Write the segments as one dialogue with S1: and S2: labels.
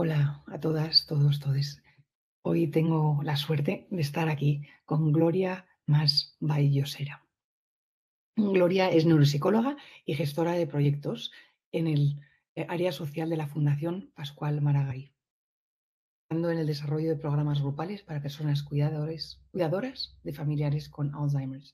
S1: Hola a todas, todos, todes. Hoy tengo la suerte de estar aquí con Gloria Más Baillosera. Gloria es neuropsicóloga y gestora de proyectos en el eh, área social de la Fundación Pascual Maragall, trabajando en el desarrollo de programas grupales para personas cuidadores, cuidadoras de familiares con Alzheimer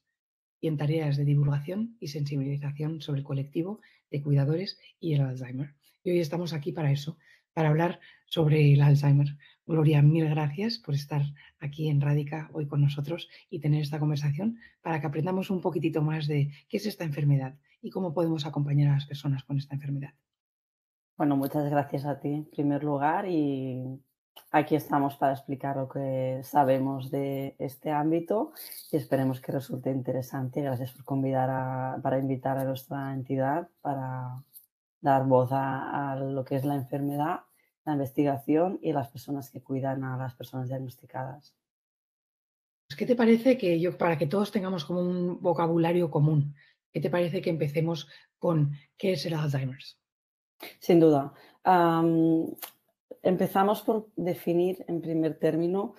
S1: y en tareas de divulgación y sensibilización sobre el colectivo de cuidadores y el Alzheimer. Y hoy estamos aquí para eso, para hablar sobre el Alzheimer. Gloria, mil gracias por estar aquí en Radica hoy con nosotros y tener esta conversación para que aprendamos un poquitito más de qué es esta enfermedad y cómo podemos acompañar a las personas con esta enfermedad.
S2: Bueno, muchas gracias a ti en primer lugar y aquí estamos para explicar lo que sabemos de este ámbito y esperemos que resulte interesante. Gracias por convidar a, para invitar a nuestra entidad para dar voz a lo que es la enfermedad la investigación y las personas que cuidan a las personas diagnosticadas. Pues, ¿Qué te parece
S1: que yo, para que todos tengamos como un vocabulario común, qué te parece que empecemos con qué es el Alzheimer's?
S2: Sin duda. empezamos por definir en primer término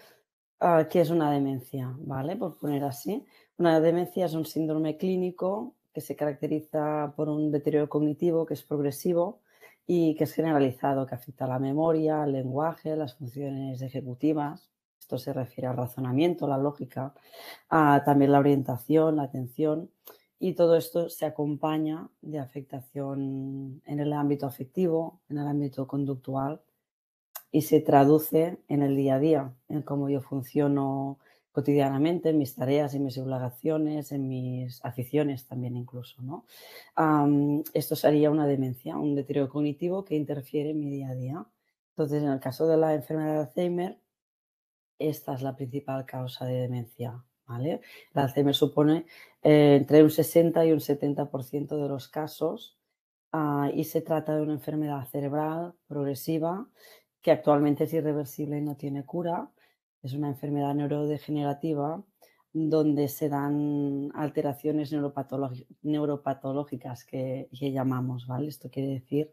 S2: ah, qué es una demencia, ¿vale? Por poner así. Una demencia es un síndrome clínico que se caracteriza por un deterioro cognitivo que es progresivo y que es generalizado, que afecta la memoria, el lenguaje, las funciones ejecutivas. Esto se refiere al razonamiento, la lógica, a también la orientación, la atención. Y todo esto se acompaña de afectación en el ámbito afectivo, en el ámbito conductual y se traduce en el día a día, en cómo yo funciono cotidianamente en mis tareas, en mis obligaciones, en mis aficiones también incluso. ¿no? esto sería una demencia, un deterioro cognitivo que interfiere en mi día a día. Entonces, en el caso de la enfermedad de Alzheimer, esta es la principal causa de demencia. ¿vale? La Alzheimer supone eh, entre un 60 y un 70% de los casos ah, y se trata de una enfermedad cerebral progresiva que actualmente es irreversible y no tiene cura es una enfermedad neurodegenerativa donde se dan alteraciones neuropatológicas que, llamamos, ¿vale? Esto quiere decir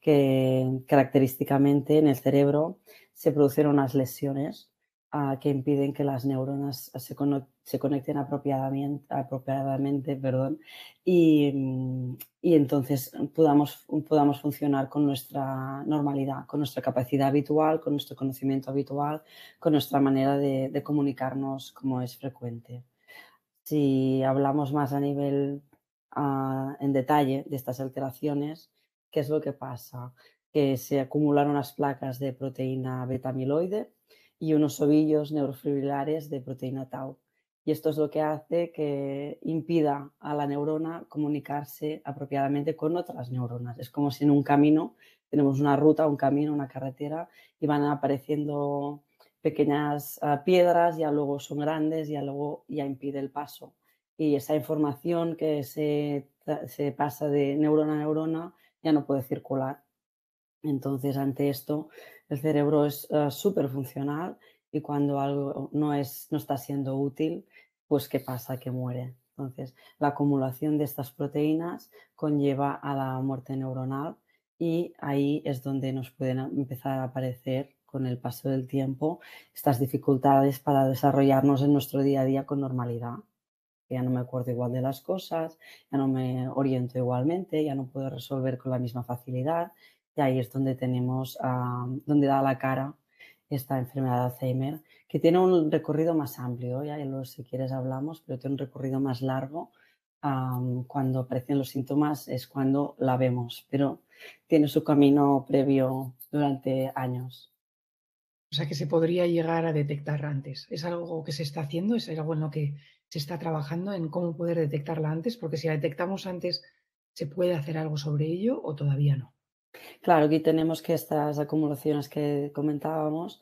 S2: que característicamente en el cerebro se producen unas lesiones Ah, que impiden que las neuronas se, se conecten apropiadamente, apropiadamente perdón, y, mm, y, entonces podamos, podamos funcionar con nuestra normalidad, con nuestra capacidad habitual, con nuestro conocimiento habitual, con nuestra manera de, comunicarnos como es frecuente. Si hablamos más a nivel ah, en detalle de estas alteraciones, ¿qué es lo que pasa? que se acumulan unas placas de proteína beta amiloide y unos ovillos neurofibrilares de proteína tau. Y esto es lo que hace que impida a la neurona comunicarse apropiadamente con otras neuronas. Es como si en un camino tenemos una ruta, un camino, una carretera y van apareciendo pequeñas ah, piedras, ya luego son grandes, ya luego ya impide el paso. Y esa información que se, se pasa de neurona a neurona ya no puede circular. Entonces, ante esto, el cerebro es eh, súper funcional y cuando algo no, no está siendo útil, pues ¿qué pasa? Que muere. Entonces, la acumulación de estas proteínas conlleva a la muerte neuronal y ahí es donde nos pueden empezar a aparecer con el paso del tiempo estas dificultades para desarrollarnos en nuestro día a día con normalidad. Ya no me acuerdo igual de las cosas, ya no me oriento igualmente, ya no puedo resolver con la misma facilidad y ahí es donde tenemos, ah, donde da la cara esta enfermedad de Alzheimer, que tiene un recorrido más amplio, ya ¿eh? lo si quieres hablamos, pero tiene un recorrido más largo. cuando aparecen los síntomas es cuando la vemos, pero tiene su camino previo durante años.
S1: O sea que se podría llegar a detectar antes. ¿Es algo que se está haciendo? ¿Es algo en lo que se está trabajando en cómo poder detectarla antes? Porque si la detectamos antes, ¿se puede
S2: hacer algo sobre ello o todavía no? Claro, aquí tenemos que estas acumulaciones que comentábamos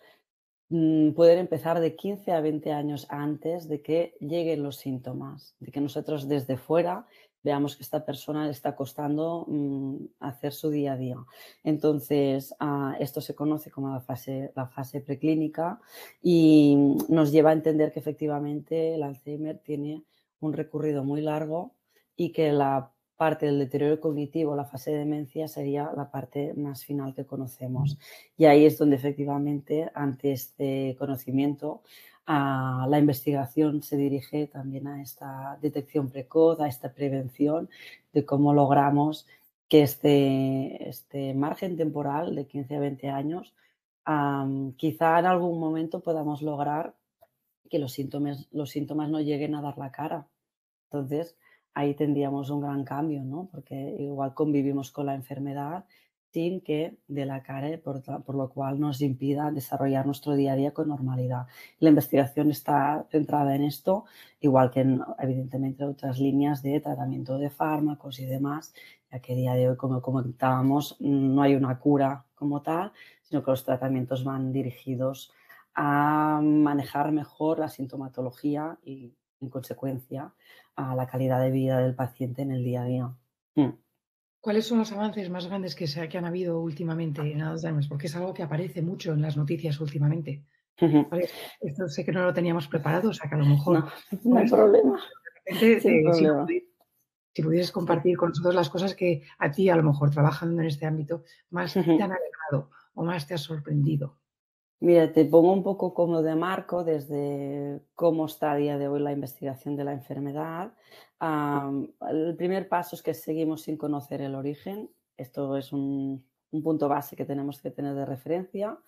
S2: mm, pueden empezar de 15 a 20 años antes de que lleguen los síntomas, de que nosotros desde fuera veamos que esta persona le está costando mm, hacer su día a día. Entonces, ah, esto se conoce como la fase, la fase preclínica y nos lleva a entender que efectivamente el Alzheimer tiene un recorrido muy largo y que la parte del deterioro cognitivo, la fase de demencia, sería la parte más final que conocemos. Y ahí es donde efectivamente, ante este conocimiento, la investigación se dirige también a esta detección precoz, a esta prevención de cómo logramos que este, este margen temporal de 15 a 20 años, quizá en algún momento podamos lograr que los síntomas, los síntomas no lleguen a dar la cara. Entonces, ahí tendríamos un gran cambio, ¿no? Porque igual convivimos con la enfermedad sin que de la cara, por, lo cual nos impida desarrollar nuestro día a día con normalidad. La investigación está centrada en esto, igual que en, evidentemente otras líneas de tratamiento de fármacos y demás, ya que día de hoy, como comentábamos, no hay una cura como tal, sino que los tratamientos van dirigidos a manejar mejor la sintomatología y, en consecuencia, a la calidad de vida del paciente en el día a día. Hmm.
S1: ¿Cuáles son los avances más grandes que, se, que han habido últimamente en Alzheimer? Porque es algo que aparece mucho en las noticias últimamente. esto sé que no lo teníamos preparado, o sea que a lo mejor. No, hay problema. Eh, si, pudieras compartir con nosotros las cosas que a ti, a lo mejor trabajando en este ámbito, más te han alegrado o más te ha sorprendido.
S2: Mira, te pongo un poco como de marco desde cómo está a día de hoy la investigación de la enfermedad. el primer paso es que seguimos sin conocer el origen. Esto es un, punto base que tenemos que tener de referencia.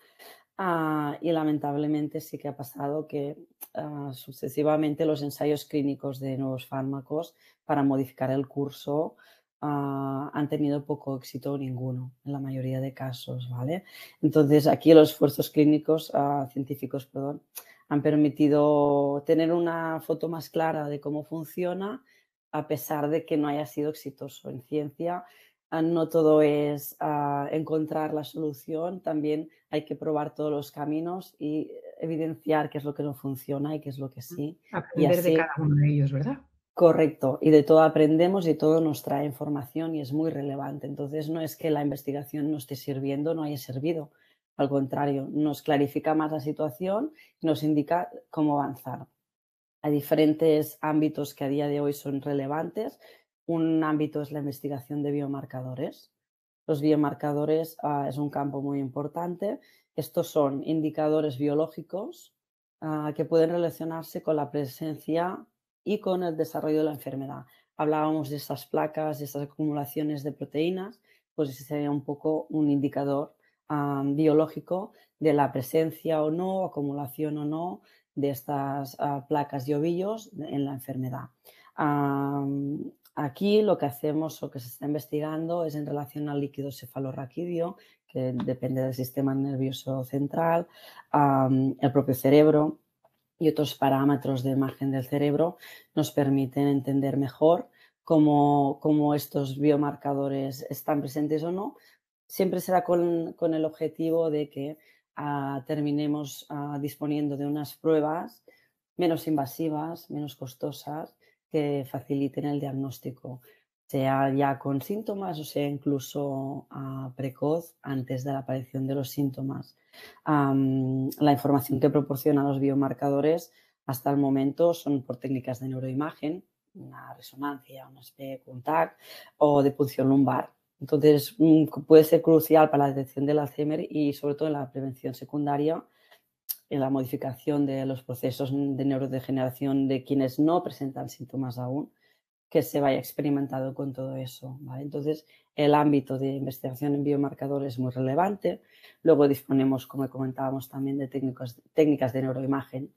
S2: Ah, y lamentablemente sí que ha pasado que ah, sucesivamente los ensayos clínicos de nuevos fármacos para modificar el curso Ah, han tenido poco éxito o ninguno en la mayoría de casos, ¿vale? Entonces, aquí los esfuerzos clínicos, ah, científicos, perdón, han permitido tener una foto más clara de cómo funciona, a pesar de que no haya sido exitoso en ciencia. Ah, no todo es encontrar la solución, también hay que probar todos los caminos y evidenciar qué es lo que no funciona y qué es lo que sí. Aprender y de cada uno de ellos, ¿verdad? Correcto, y de todo aprendemos y todo nos trae información y es muy relevante. Entonces, no es que la investigación no esté sirviendo, no haya servido. Al contrario, nos clarifica más la situación y nos indica cómo avanzar. Hay diferentes ámbitos que a día de hoy son relevantes. Un ámbito es la investigación de biomarcadores. Los biomarcadores ah, es un campo muy importante. Estos son indicadores biológicos ah, que pueden relacionarse con la presencia y con el desarrollo de la enfermedad. Hablábamos de estas placas, de estas acumulaciones de proteínas, pues ese sería un poco un indicador biológico de la presencia o no, acumulación o no de estas ah, placas y ovillos en la enfermedad. aquí lo que hacemos o que se está investigando es en relación al líquido cefalorraquídeo, que depende del sistema nervioso central, el propio cerebro, y otros parámetros de margen del cerebro nos permiten entender mejor cómo, estos biomarcadores están presentes o no. Siempre será con, el objetivo de que ah, terminemos ah, disponiendo de unas pruebas menos invasivas, menos costosas, que faciliten el diagnóstico sea ya con síntomas o sea incluso ah, precoz antes de la aparición de los síntomas. la información que proporcionan los biomarcadores hasta el momento son por técnicas de neuroimagen, una resonancia, un un TAC o de punción lumbar. Entonces mm, puede ser crucial para la detección del Alzheimer y sobre todo en la prevención secundaria, en la modificación de los procesos de neurodegeneración de quienes no presentan síntomas aún que se vaya experimentado con todo eso. Entonces, el ámbito de investigación en biomarcadores es muy relevante. Luego disponemos, como comentábamos también, de técnicas de neuroimagen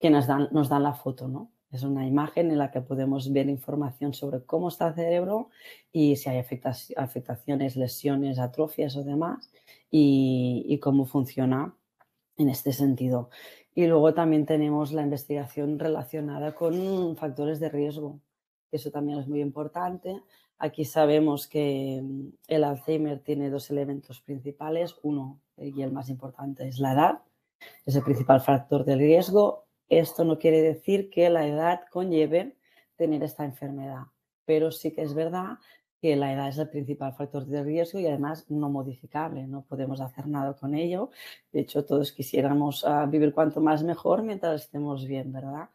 S2: que nos dan, nos dan la foto. ¿no? Es una imagen en la que podemos ver información sobre cómo está el cerebro y si hay afectaciones, lesiones, atrofias o demás y cómo funciona en este sentido. Y luego también tenemos la investigación relacionada con factores de riesgo, eso también es muy importante. Aquí sabemos que mm, el Alzheimer tiene dos elementos principales. Uno, eh, y el más importante, es la edad. Es el principal factor del riesgo. Esto no quiere decir que la edad conlleve tener esta enfermedad, pero sí que es verdad que la edad es el principal factor de riesgo y además no modificable, no podemos hacer nada con ello. De hecho, todos quisiéramos ah, vivir cuanto más mejor mientras estemos bien, ¿verdad?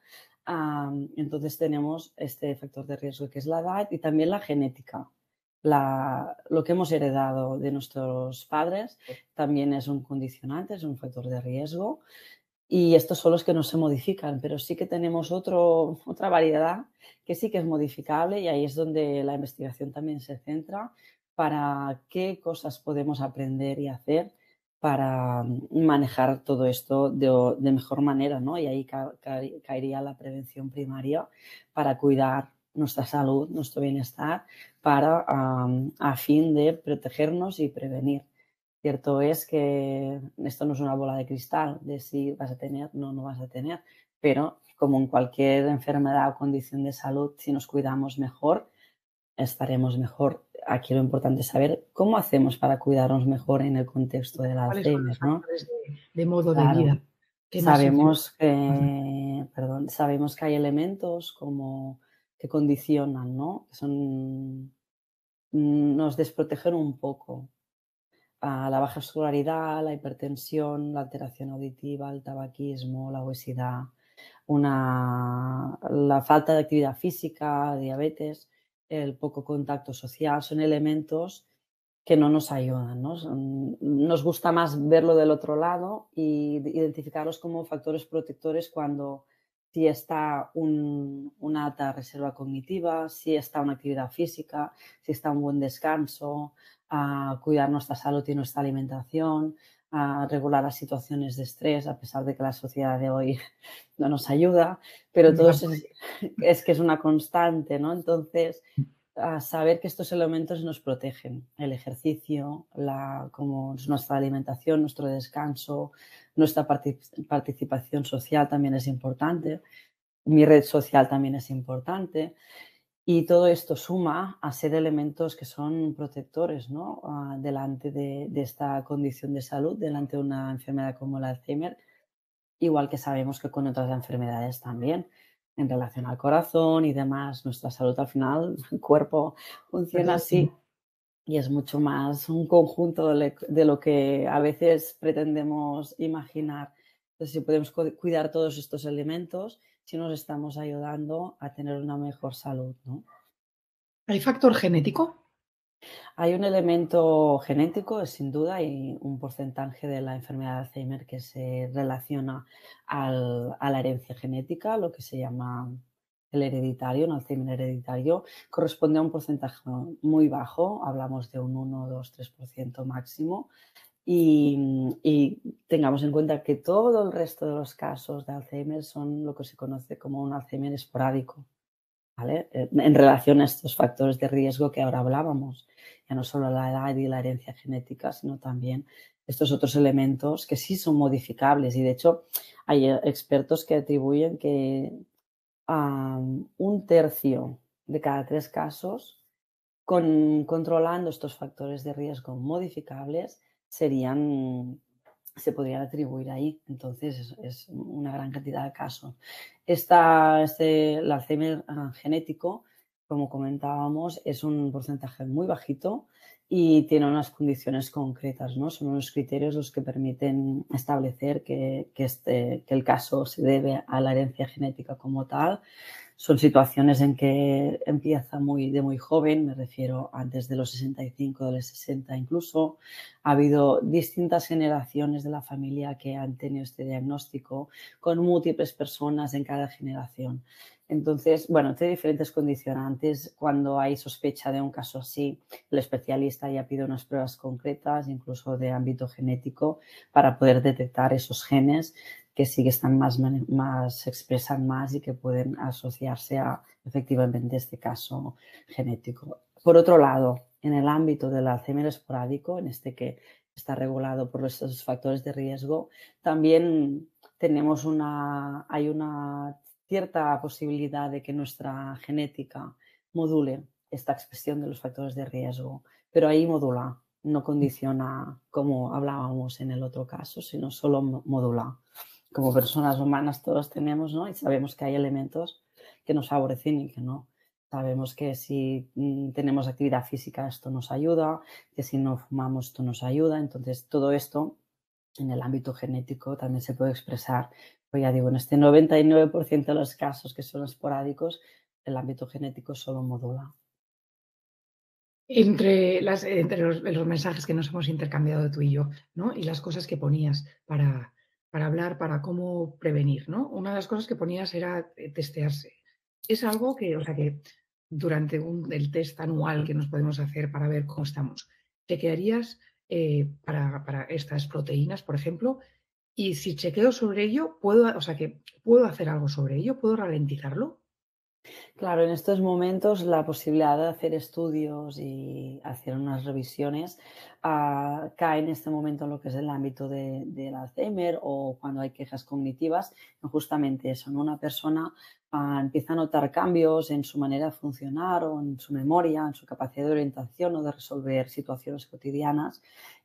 S2: entonces tenemos este factor de riesgo que es la edad y también la genética. lo que hemos heredado de nuestros padres también es un condicionante, es un factor de riesgo. Y estos son los que no se modifican, pero sí que tenemos otra variedad que sí que es modificable y ahí es donde la investigación también se centra para qué cosas podemos aprender y hacer para mm, manejar todo esto de, mejor manera, ¿no? Y ahí caería la prevención primaria para cuidar nuestra salud, nuestro bienestar, para a fin de protegernos y prevenir. Cierto es que esto no es una bola de cristal de si vas a tener, no, no vas a tener, pero como en cualquier enfermedad o condición de salud, si nos cuidamos mejor, estaremos mejor aquí lo importante es saber cómo hacemos para cuidarnos mejor en el contexto de Alzheimer, ¿no? De, modo de vida. Sabemos que, perdón, sabemos que hay elementos como que condicionan, ¿no? Que son mm, nos desprotegen un poco la baja escolaridad, la hipertensión, la alteración auditiva, el tabaquismo, la obesidad, una, la falta de actividad física, diabetes el poco contacto social, son elementos que no nos ayudan. Nos gusta más verlo del otro lado y identificarlos como factores protectores cuando si está una alta reserva cognitiva, si está una actividad física, si está un buen descanso, a ah, cuidar nuestra salud y nuestra alimentación, a regular las situaciones de estrés, a pesar de que la sociedad de hoy no nos ayuda, pero todo es, que es una constante, ¿no? Entonces, a saber que estos elementos nos protegen, el ejercicio, la, como nuestra alimentación, nuestro descanso, nuestra participación social también es importante, mi red social también es importante. Y todo esto suma a ser elementos que son protectores ¿no? Ah, delante de, esta condición de salud, delante de una enfermedad como el Alzheimer, igual que sabemos que con otras enfermedades también, en relación al corazón y demás, nuestra salud al final, el cuerpo funciona así y es mucho más un conjunto de lo que a veces pretendemos imaginar. Entonces, si podemos cuidar todos estos elementos, si nos estamos ayudando a tener una mejor salud, ¿no?
S1: ¿Hay factor genético?
S2: Hay un elemento genético, sin duda, hay un porcentaje de la enfermedad de Alzheimer que se relaciona al, a la herencia genética, lo que se llama el hereditario, el Alzheimer hereditario, corresponde a un porcentaje muy bajo, hablamos de un 1, 2, 3% máximo, y, tengamos en cuenta que todo el resto de los casos de Alzheimer son lo que se conoce como un Alzheimer esporádico, ¿vale? Eh, en relación a estos factores de riesgo que ahora hablábamos, ya no solo la edad y la herencia genética, sino también estos otros elementos que sí son modificables. Y de hecho, hay eh, expertos que atribuyen que a un tercio de cada tres casos, controlando estos factores de riesgo modificables, serían, se podrían atribuir ahí. Entonces es, una gran cantidad de casos. este, el Alzheimer ah, genético, como comentábamos, es un porcentaje muy bajito y tiene unas condiciones concretas, ¿no? Son unos criterios los que permiten establecer que, este, que el caso se debe a la herencia genética como tal son situaciones en que empieza muy, de muy joven, me refiero antes de los 65, de los 60 incluso. Ha habido distintas generaciones de la familia que han tenido este diagnóstico con múltiples personas en cada generación. Entonces, bueno, tiene diferentes condicionantes. Cuando hay sospecha de un caso así, el especialista ya pide unas pruebas concretas, incluso de ámbito genético, para poder detectar esos genes que sí que están más, más se expresan más y que pueden asociarse a efectivamente este caso genético. Por otro lado, en el ámbito del Alzheimer esporádico, en este que está regulado por los factores de riesgo, también tenemos una, hay una cierta posibilidad de que nuestra genética module esta expresión de los factores de riesgo, pero ahí modula, no condiciona como hablábamos en el otro caso, sino solo modula como personas humanas todos tenemos, ¿no? Y sabemos que hay elementos que nos favorecen y que no. Sabemos que si mm, tenemos actividad física esto nos ayuda, que si no fumamos esto nos ayuda. Entonces todo esto en el ámbito genético también se puede expresar. Pues ya digo, en este 99% de los casos que son esporádicos, el ámbito genético solo modula. Entre, las,
S1: entre los, los, mensajes que nos hemos intercambiado tú y yo, ¿no? Y las cosas que ponías para, para hablar, para cómo prevenir, ¿no? Una de las cosas que ponías era eh, testearse. Es algo que, o sea, que durante el test anual que nos podemos hacer para ver cómo estamos, chequearías eh, para, para, estas proteínas, por ejemplo, y si chequeo sobre ello, puedo, o sea, que puedo hacer algo sobre ello, puedo ralentizarlo.
S2: Claro, en estos momentos la posibilidad de hacer estudios y hacer unas revisiones ah, cae en este momento en lo que es el ámbito del Alzheimer o cuando hay quejas cognitivas, justamente eso, una persona ah, empieza a notar cambios en su manera de funcionar o en su memoria, en su capacidad de orientación o de resolver situaciones cotidianas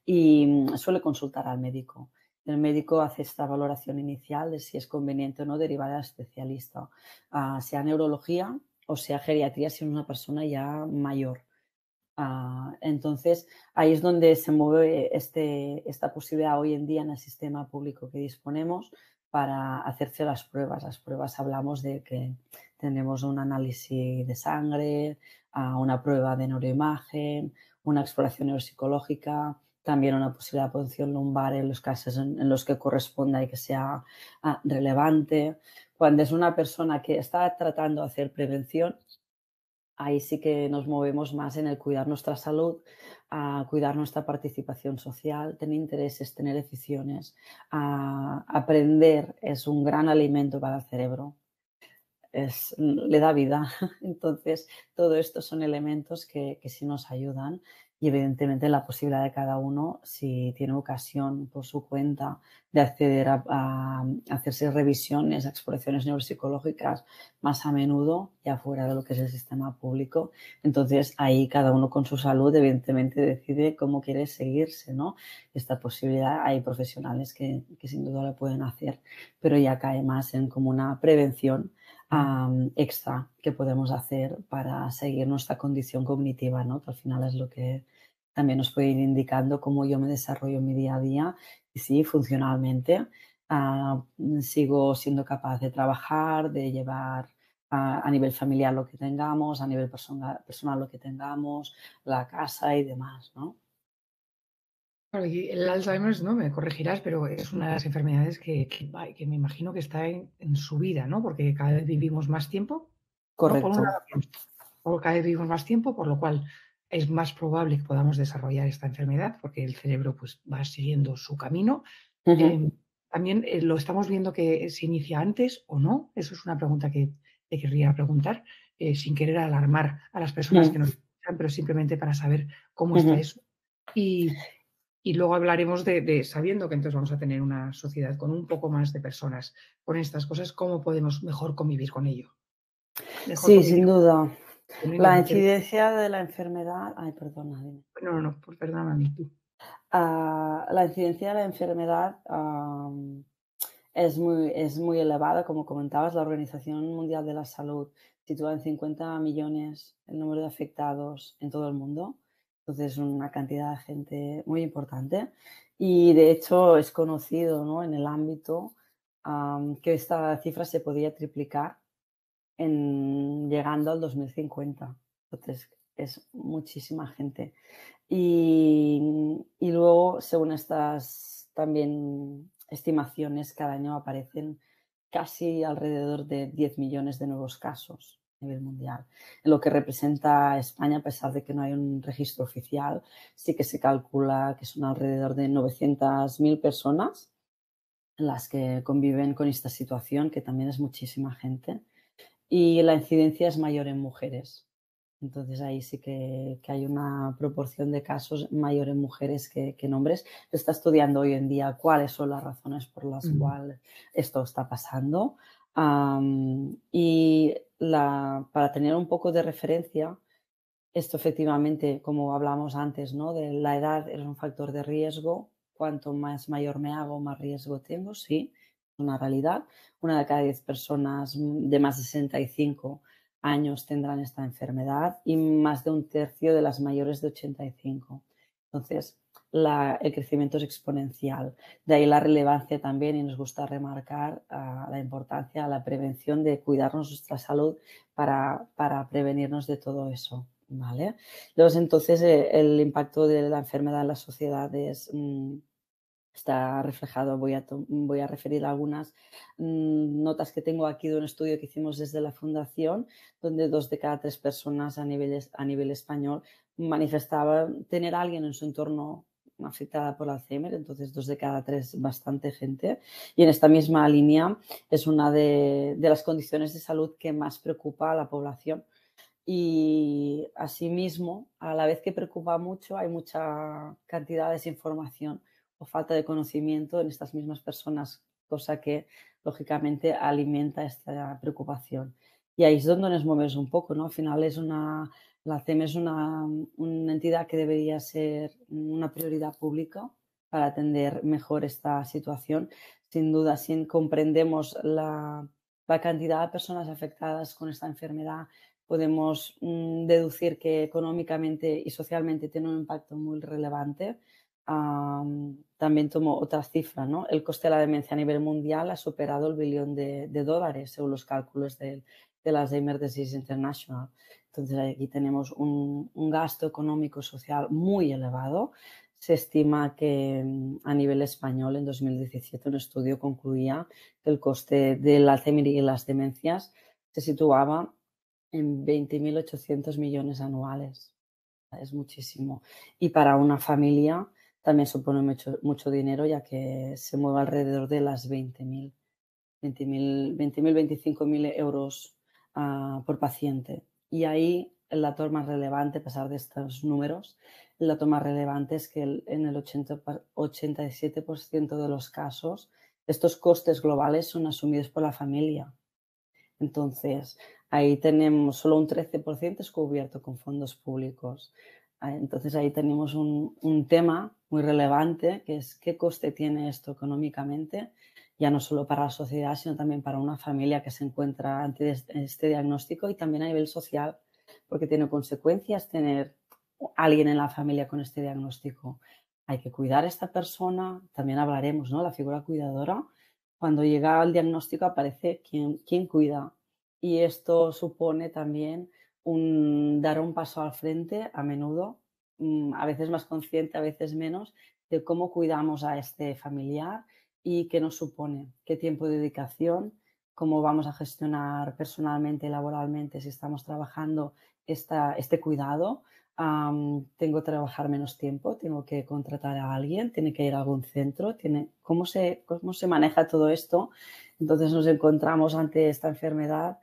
S2: y mm, suele consultar al médico. El médico hace esta valoración inicial de si es conveniente o no derivar al especialista, ah, sea neurología o sea geriatría si es una persona ya mayor. Ah, entonces, ahí es donde se mueve este, esta posibilidad hoy en día en el sistema público que disponemos para hacerse las pruebas. Las pruebas hablamos de que tenemos un análisis de sangre, ah, una prueba de neuroimagen, una exploración neuropsicológica, también una posible posición lumbar en los casos en, los que corresponda y que sea ah, relevante. Cuando es una persona que está tratando de hacer prevención, ahí sí que nos movemos más en el cuidar nuestra salud, a cuidar nuestra participación social, tener intereses, tener decisiones, A aprender es un gran alimento para el cerebro. Es, le da vida. Entonces, todo esto son elementos que, que sí nos ayudan y evidentemente la posibilidad de cada uno, si tiene ocasión por su cuenta de acceder a, hacerse revisiones, exploraciones neuropsicológicas más a menudo, y afuera de lo que es el sistema público. Entonces ahí cada uno con su salud evidentemente decide cómo quiere seguirse, ¿no? Esta posibilidad hay profesionales que, sin duda la pueden hacer, pero ya cae más en como una prevención extra que podemos hacer para seguir nuestra condición cognitiva, ¿no? que al final es lo que, también os puede ir indicando cómo yo me desarrollo en mi día a día y si funcionalmente ah, sigo siendo capaz de trabajar, de llevar ah, a nivel familiar lo que tengamos, a nivel personal, lo que tengamos, la casa y demás, ¿no?
S1: el Alzheimer, ¿no? Me corregirás, pero es una de las enfermedades que, que, me imagino que está en, su vida, ¿no? Porque cada vez vivimos más tiempo. Correcto. cada vez vivimos más tiempo, por lo cual es más probable que podamos desarrollar esta enfermedad porque el cerebro pues, va siguiendo su camino. Em, también eh, lo estamos viendo que se inicia antes o no. Eso es una pregunta que te querría preguntar eh, sin querer alarmar a las personas que nos escuchan, pero simplemente para saber cómo está eso. Y, luego hablaremos de, sabiendo que entonces vamos a tener una sociedad con un poco más de personas con estas cosas, cómo podemos mejor convivir con ello.
S2: sí, sin duda. La incidencia de la enfermedad. No, no, la incidencia de la enfermedad es, muy, elevada, como comentabas, la Organización Mundial de la Salud sitúa en 50 millones el número de afectados en todo el mundo. Entonces, es una cantidad de gente muy importante. Y de hecho, es conocido en el ámbito que esta cifra se podía triplicar llegando al 2050. Entonces, es muchísima gente. Y, luego, según estas también estimaciones, cada año aparecen casi alrededor de 10 millones de nuevos casos a nivel mundial. lo que representa España, a pesar de que no hay un registro oficial, sí que se calcula que son alrededor de 900.000 personas las que conviven con esta situación, que también es muchísima gente y la incidencia es mayor en mujeres. Entonces ahí sí que, hay una proporción de casos mayor en mujeres que, en hombres. Se está estudiando hoy en día cuáles son las razones por las cuales esto está pasando. y para tener un poco de referencia, esto efectivamente, como hablamos antes, ¿no? de la edad es un factor de riesgo. Cuanto más mayor me hago, más riesgo tengo, sí una realidad. Una de cada diez personas de más de 65 años tendrán esta enfermedad y más de un tercio de las mayores de 85. Entonces, el crecimiento es exponencial. De ahí la relevancia también y nos gusta remarcar ah, la importancia de la prevención, de cuidarnos nuestra salud para, prevenirnos de todo eso. ¿vale? Entonces, eh, el impacto de la enfermedad en la sociedad es... Mm, está reflejado. Voy a, voy a referir algunas mm, notas que tengo aquí de un estudio que hicimos desde la Fundación, donde dos de cada tres personas a nivel, a nivel español manifestaban tener a alguien en su entorno afectada por Alzheimer, entonces dos de cada tres bastante gente. Y en esta misma línea es una de, de las condiciones de salud que más preocupa a la población. Y asimismo, a la vez que preocupa mucho, hay mucha cantidad de información o falta de conocimiento en estas mismas personas, cosa que lógicamente alimenta esta preocupación. Y ahí es donde nos movemos un poco, ¿no? Al final es una, la CEM es una, entidad que debería ser una prioridad pública para atender mejor esta situación. Sin duda, si comprendemos la, cantidad de personas afectadas con esta enfermedad, podemos mm, deducir que económicamente y socialmente tiene un impacto muy relevante también tomó otra cifra, ¿no? El coste de la demencia a nivel mundial ha superado el billón de, dólares, según los cálculos de las Alzheimer Disease International. Entonces, aquí tenemos un, gasto económico social muy elevado. Se estima que mm, a nivel español, en 2017, un estudio concluía que el coste del Alzheimer y las demencias se situaba en 20.800 millones anuales. Es muchísimo. Y para una familia, también supone mucho, mucho dinero, ya que se mueve alrededor de las 20.000, 20.000, 20.000 25.000 euros ah, por paciente. Y ahí el dato más relevante, a pesar de estos números, el dato más relevante es que en el 87% de los casos estos costes globales son asumidos por la familia. Entonces, ahí tenemos solo un 13% es cubierto con fondos públicos. Ah, entonces, ahí tenemos un, un tema muy relevante, que es qué coste tiene esto económicamente, ya no solo para la sociedad, sino también para una familia que se encuentra ante este diagnóstico y también a nivel social, porque tiene consecuencias tener alguien en la familia con este diagnóstico. Hay que cuidar a esta persona, también hablaremos, ¿no? La figura cuidadora, cuando llega el diagnóstico aparece quién cuida y esto supone también un, dar un paso al frente a menudo Mm, a veces más consciente, a veces menos, de cómo cuidamos a este familiar y qué nos supone, qué tiempo de dedicación, cómo vamos a gestionar personalmente, laboralmente, si estamos trabajando este cuidado. tengo que trabajar menos tiempo, tengo que contratar a alguien, tiene que ir a algún centro, tiene, ¿cómo, se, maneja todo esto. Entonces nos encontramos ante esta enfermedad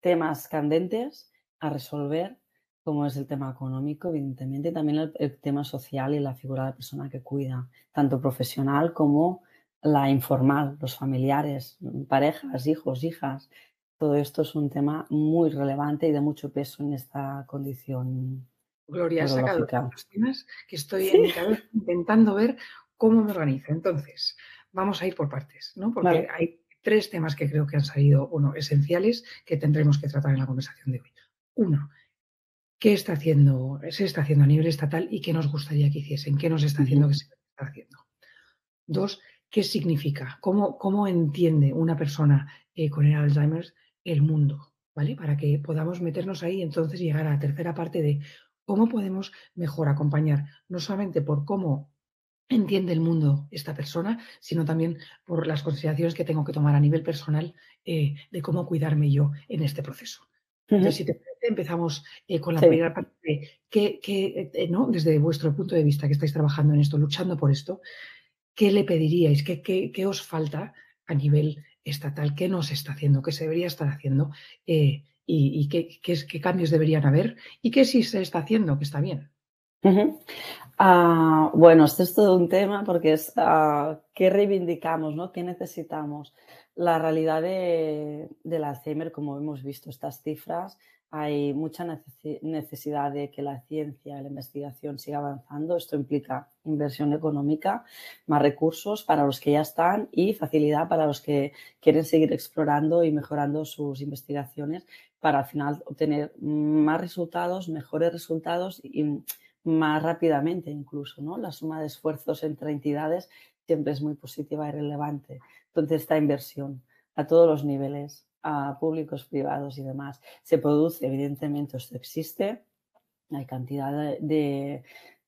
S2: temas candentes a resolver como es el tema económico, evidentemente, y también el, tema social y la figura de la persona que cuida, tanto profesional como la informal, los familiares, mm, parejas, hijos, hijas. Todo esto es un tema muy relevante y de mucho peso en esta condición.
S1: Gloria, has sacado los temas que estoy intentando ver cómo me organizo. Entonces, vamos a ir por partes, ¿no? Porque hay tres temas que creo que han salido, uno esenciales que tendremos que tratar en la conversación de hoy. Uno, qué está haciendo, se está haciendo a nivel estatal y qué nos gustaría que hiciesen, qué nos está haciendo que se está haciendo. Dos, qué significa, cómo, cómo entiende una persona eh, con el Alzheimer el mundo, ¿vale? Para que podamos meternos ahí y entonces llegar a la tercera parte de cómo podemos mejor acompañar, no solamente por cómo entiende el mundo esta persona, sino también por las consideraciones que tengo que tomar a nivel personal eh, de cómo cuidarme yo en este proceso. si empezamos eh, con la primera parte. Eh, eh, ¿no? Desde vuestro punto de vista, que estáis trabajando en esto, luchando por esto, ¿qué le pediríais? ¿Qué, os falta a nivel estatal? ¿Qué nos está haciendo? ¿Qué se debería estar haciendo? ¿Y, qué, cambios deberían haber? ¿Y qué sí se está haciendo? ¿Qué está bien.
S2: Ah, bueno, este es todo un tema porque es ah, qué reivindicamos, ¿no? ¿Qué necesitamos? La realidad de, del Alzheimer, como hemos visto, estas cifras hay mucha necesidad de que la ciencia y la investigación siga avanzando. Esto implica inversión económica, más recursos para los que ya están y facilidad para los que quieren seguir explorando y mejorando sus investigaciones para al final obtener más resultados, mejores resultados y más rápidamente incluso. ¿no? La suma de esfuerzos entre entidades siempre es muy positiva y relevante. Entonces, esta inversión a todos los niveles ...a públicos, privados y demás. Se produce, evidentemente, esto existe. Hay cantidad de,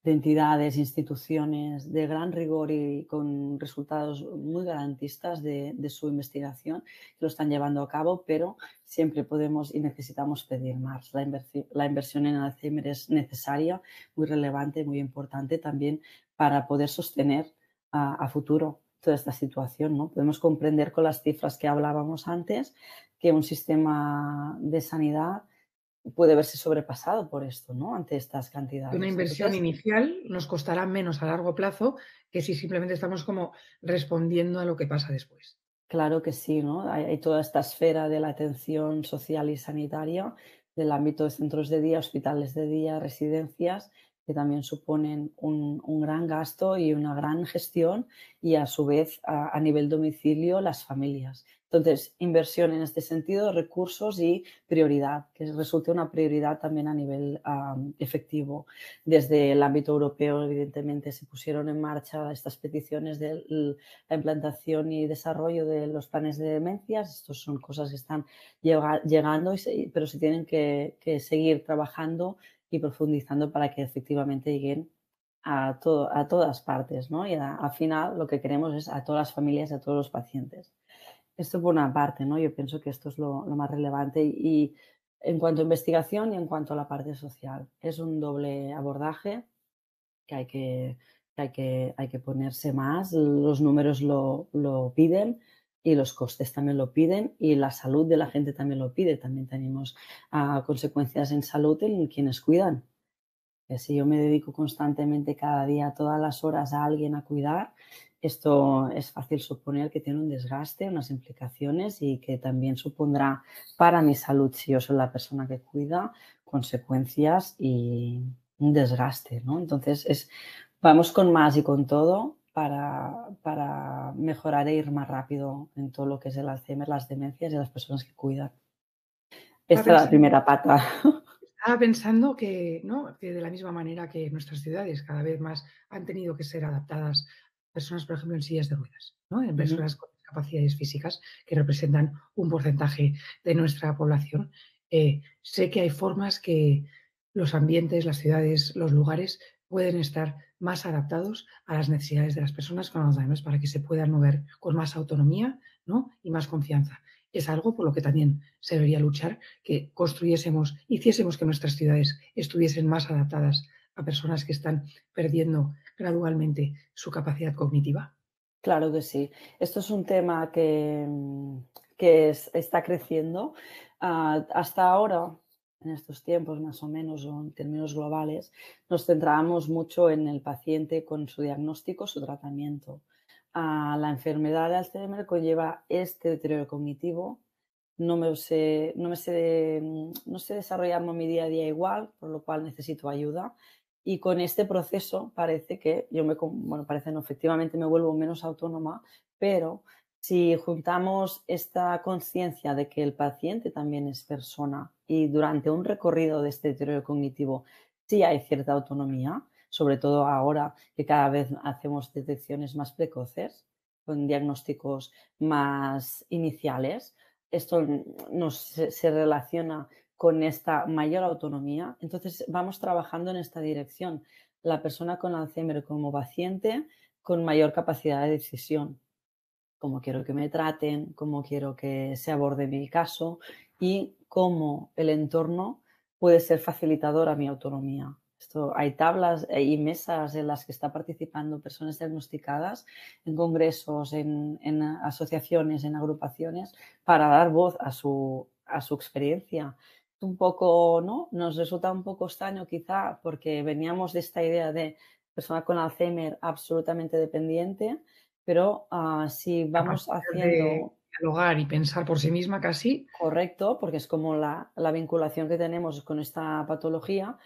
S2: entidades, instituciones de gran rigor y con resultados muy garantistas de, su investigación que lo están llevando a cabo, pero siempre podemos y necesitamos pedir más. La, inversión, en Alzheimer es necesaria, muy relevante, muy importante también para poder sostener a, a futuro toda esta situación. ¿no? Podemos comprender con las cifras que hablábamos antes que un sistema de sanidad puede verse sobrepasado por esto, ¿no? Ante estas cantidades. Una inversión
S1: inicial nos costará menos a largo plazo que si simplemente estamos como
S2: respondiendo a lo que pasa después. Claro que sí, ¿no? Hay, toda esta esfera de la atención social y sanitaria, del ámbito de centros de día, hospitales de día, residencias, que también suponen un, gran gasto y una gran gestión, y a su vez a nivel domicilio las familias entonces, inversión en este sentido, recursos y prioridad, que resulte una prioridad también a nivel efectivo. Desde el ámbito europeo, evidentemente, se pusieron en marcha estas peticiones de la implantación y desarrollo de los planes de demencias. Estas son cosas que están llegando, pero se tienen que, seguir trabajando y profundizando para que efectivamente lleguen a, todas partes, ¿no? Y al final lo que queremos es a todas las familias, a todos los pacientes. Esto por una parte, ¿no? Yo pienso que esto es lo, más relevante y, en cuanto a investigación y en cuanto a la parte social. Es un doble abordaje que hay que, hay que, ponerse más. Los números lo, piden y los costes también lo piden y la salud de la gente también lo pide. También tenemos ah, consecuencias en salud en quienes cuidan. si yo me dedico constantemente cada día, todas las horas a alguien a cuidar, esto es fácil suponer que tiene un desgaste, unas implicaciones y que también supondrá para mi salud, si yo soy la persona que cuida, consecuencias y un desgaste, ¿no? Entonces, es, vamos con más y con todo para, para mejorar e ir más rápido en todo lo que es el Alzheimer, las demencias y las personas que cuidan. Esta es la primera pata.
S1: Estaba pensando que, ¿no? que de la misma manera que nuestras ciudades cada vez más han tenido que ser adaptadas personas, por ejemplo, en sillas de ruedas, ¿no? en personas con discapacidades físicas que representan un porcentaje de nuestra población. Eh, sé que hay formas que los ambientes, las ciudades, los lugares pueden estar más adaptados a las necesidades de las personas con Alzheimer para que se puedan mover con más autonomía ¿no? y más confianza. Es algo por lo que también se debería luchar, que construyésemos, hiciésemos que nuestras ciudades estuviesen más adaptadas a personas que están perdiendo gradualmente su capacidad cognitiva?
S2: Claro que sí. Esto es un tema que, mm, está creciendo. Ah, hasta ahora, en estos tiempos más o menos o en términos globales, nos centrábamos mucho en el paciente con su diagnóstico, su tratamiento. Ah, la enfermedad de Alzheimer conlleva este deterioro cognitivo. No me, sé, no, me mm, no sé mi día a día igual, por lo cual necesito ayuda. Y con este proceso parece que yo me, bueno, parece no, efectivamente me vuelvo menos autónoma, pero si juntamos esta conciencia de que el paciente también es persona y durante un recorrido de este deterioro cognitivo sí hay cierta autonomía, sobre todo ahora que cada vez hacemos detecciones más precoces, con diagnósticos más iniciales, esto mm, nos, se relaciona con esta mayor autonomía. Entonces vamos trabajando en esta dirección. La persona con Alzheimer como paciente con mayor capacidad de decisión. Cómo quiero que me traten, cómo quiero que se aborde mi caso y cómo el entorno puede ser facilitador a mi autonomía. Esto, hay tablas y mesas en las que están participando personas diagnosticadas en congresos, en, asociaciones, en agrupaciones, para dar voz a su, a su experiencia un poco, ¿no? Nos resulta un poco extraño quizá porque veníamos de esta idea de persona con Alzheimer absolutamente dependiente, pero ah, si vamos haciendo... De dialogar y pensar por sí misma casi. Correcto, porque es como la, la vinculación que tenemos con esta patología,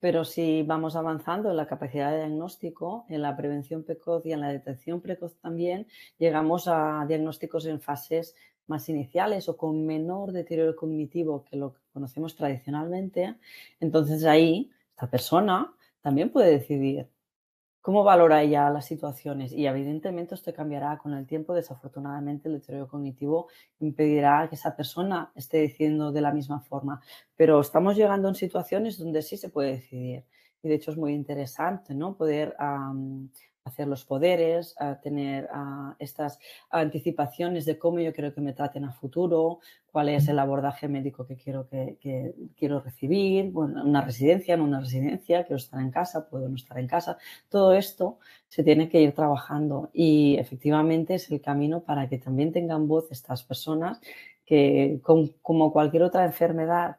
S2: pero si vamos avanzando en la capacidad de diagnóstico, en la prevención precoz y en la detección precoz también, llegamos a diagnósticos en fases más iniciales o con menor deterioro cognitivo que lo que conocemos tradicionalmente, entonces ahí esta persona también puede decidir cómo valora ella las situaciones y evidentemente esto cambiará con el tiempo. Desafortunadamente el deterioro cognitivo impedirá que esa persona esté decidiendo de la misma forma, pero estamos llegando en situaciones donde sí se puede decidir. Y de hecho es muy interesante ¿no? poder hacer los poderes, a tener estas anticipaciones de cómo yo quiero que me traten a futuro, cuál es el abordaje médico que quiero que, quiero recibir, bueno, una residencia, no una residencia, quiero estar en casa, puedo no estar en casa. Todo esto se tiene que ir trabajando y efectivamente es el camino para que también tengan voz estas personas que, como cualquier otra enfermedad,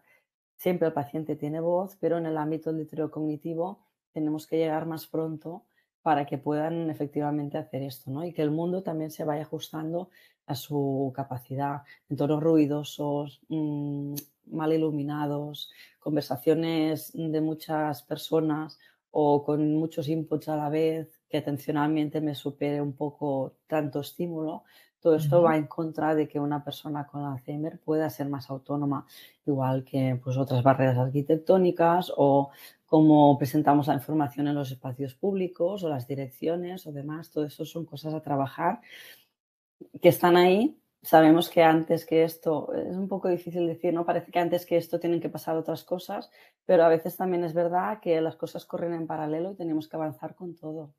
S2: siempre el paciente tiene voz, pero en el ámbito del deterioro cognitivo tenemos que llegar más pronto para que puedan efectivamente hacer esto, ¿no? Y que el mundo también se vaya ajustando a su capacidad, entornos ruidosos, mm, mal iluminados, conversaciones de muchas personas o con muchos inputs a la vez, que atencionalmente me supere un poco tanto estímulo, todo esto va en contra de que una persona con Alzheimer pueda ser más autónoma, igual que pues, otras barreras arquitectónicas o cómo presentamos la información en los espacios públicos o las direcciones o demás, todo eso son cosas a trabajar que están ahí. Sabemos que antes que esto, es un poco difícil decir, ¿no? Parece que antes que esto tienen que pasar otras cosas, pero a veces también es verdad que las cosas corren en paralelo y tenemos que avanzar con todo.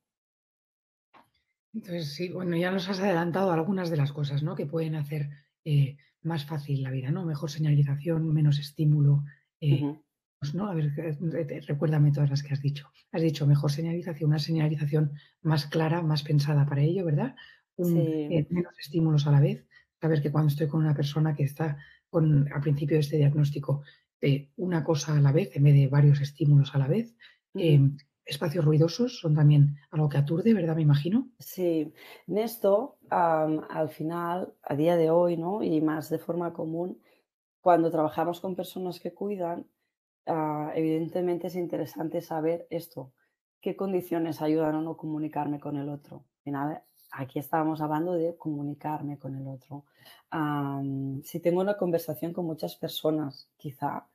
S2: Entonces, sí, bueno, ya
S1: nos has adelantado algunas de las cosas ¿no? que pueden hacer eh, más fácil la vida, ¿no? Mejor señalización, menos estímulo, eh, pues, a ver, eh, eh, recuérdame todas las que has dicho. Has dicho mejor señalización, una señalización más clara, más pensada para ello, ¿verdad? Eh, menos estímulos a la vez. Saber que cuando estoy con una persona que está con, al principio de este diagnóstico, de una cosa a la vez en vez de varios estímulos a la vez. Em,
S2: espacios ruidosos son también algo que aturde, ¿verdad? Me imagino. Sí, en esto, al final, a día de hoy, ¿no? Y más de forma común, cuando trabajamos con personas que cuidan, Ah, evidentemente es interesante saber esto, qué condiciones ayudan a no comunicarme con el otro. Nada, aquí estábamos hablando de comunicarme con el otro. si tengo una conversación con muchas personas, quizá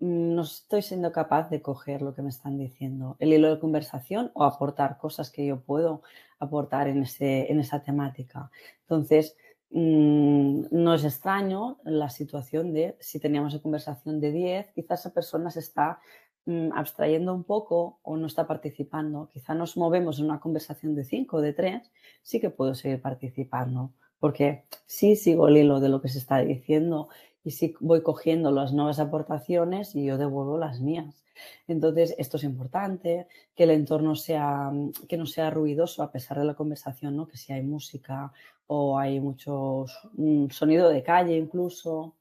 S2: mm, no estoy siendo capaz de coger lo que me están diciendo, el hilo de conversación o aportar cosas que yo puedo aportar en, ese, en esa temática. Entonces, Mm, no es extraño la situación de si teníamos una conversación de 10, quizás esa persona se está mm, abstrayendo un poco o no está participando. quizás nos movemos en una conversación de 5 o de 3, sí que puedo seguir participando, porque sí sigo el hilo de lo que se está diciendo, y sí voy cogiendo las nuevas aportaciones y yo devuelvo las mías. Entonces, esto es importante, que el entorno sea, que no sea ruidoso a pesar de la conversación, ¿no? Que si hay música o hay mucho mm, sonido de calle incluso,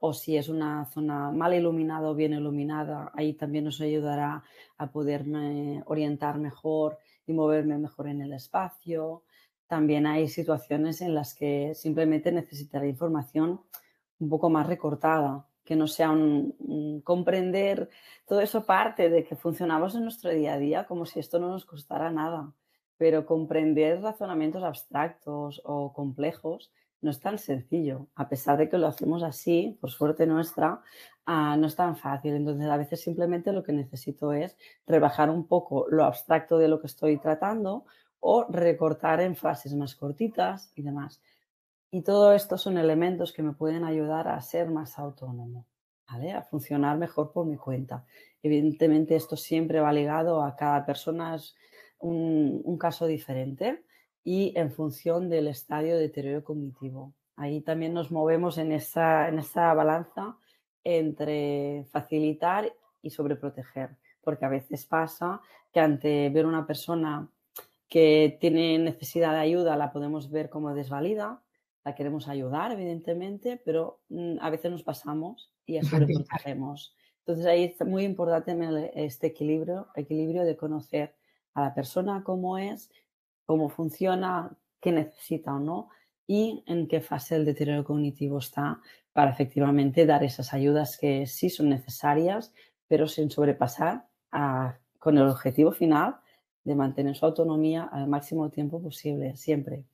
S2: o si es una zona mal iluminada o bien iluminada, ahí también nos ayudará a poderme orientar mejor y moverme mejor en el espacio. También hay situaciones en las que simplemente necesitaré información un poco más recortada, que no sea un, comprender todo eso parte de que funcionamos en nuestro día a día como si esto no nos costara nada, pero comprender razonamientos abstractos o complejos no es tan sencillo, a pesar de que lo hacemos así, por suerte nuestra, ah, no es tan fácil. Entonces, a veces simplemente lo que necesito es rebajar un poco lo abstracto de lo que estoy tratando o recortar en frases más cortitas y demás. Y todo esto son elementos que me pueden ayudar a ser más autónomo, A funcionar mejor por mi cuenta. Evidentemente esto siempre va ligado a cada persona, es un, caso diferente y en función del estadio de deterioro cognitivo. Ahí también nos movemos en esa, en esa balanza entre facilitar y sobreproteger, porque a veces pasa que ante ver una persona que tiene necesidad de ayuda la podemos ver como desvalida la queremos ayudar, evidentemente, pero mm, a veces nos pasamos y hacemos. Entonces ahí es muy importante este equilibrio, equilibrio de conocer a la persona cómo es, cómo funciona, qué necesita o no y en qué fase del deterioro cognitivo está para efectivamente dar esas ayudas que sí son necesarias, pero sin sobrepasar con el objetivo final de mantener su autonomía al máximo tiempo posible, siempre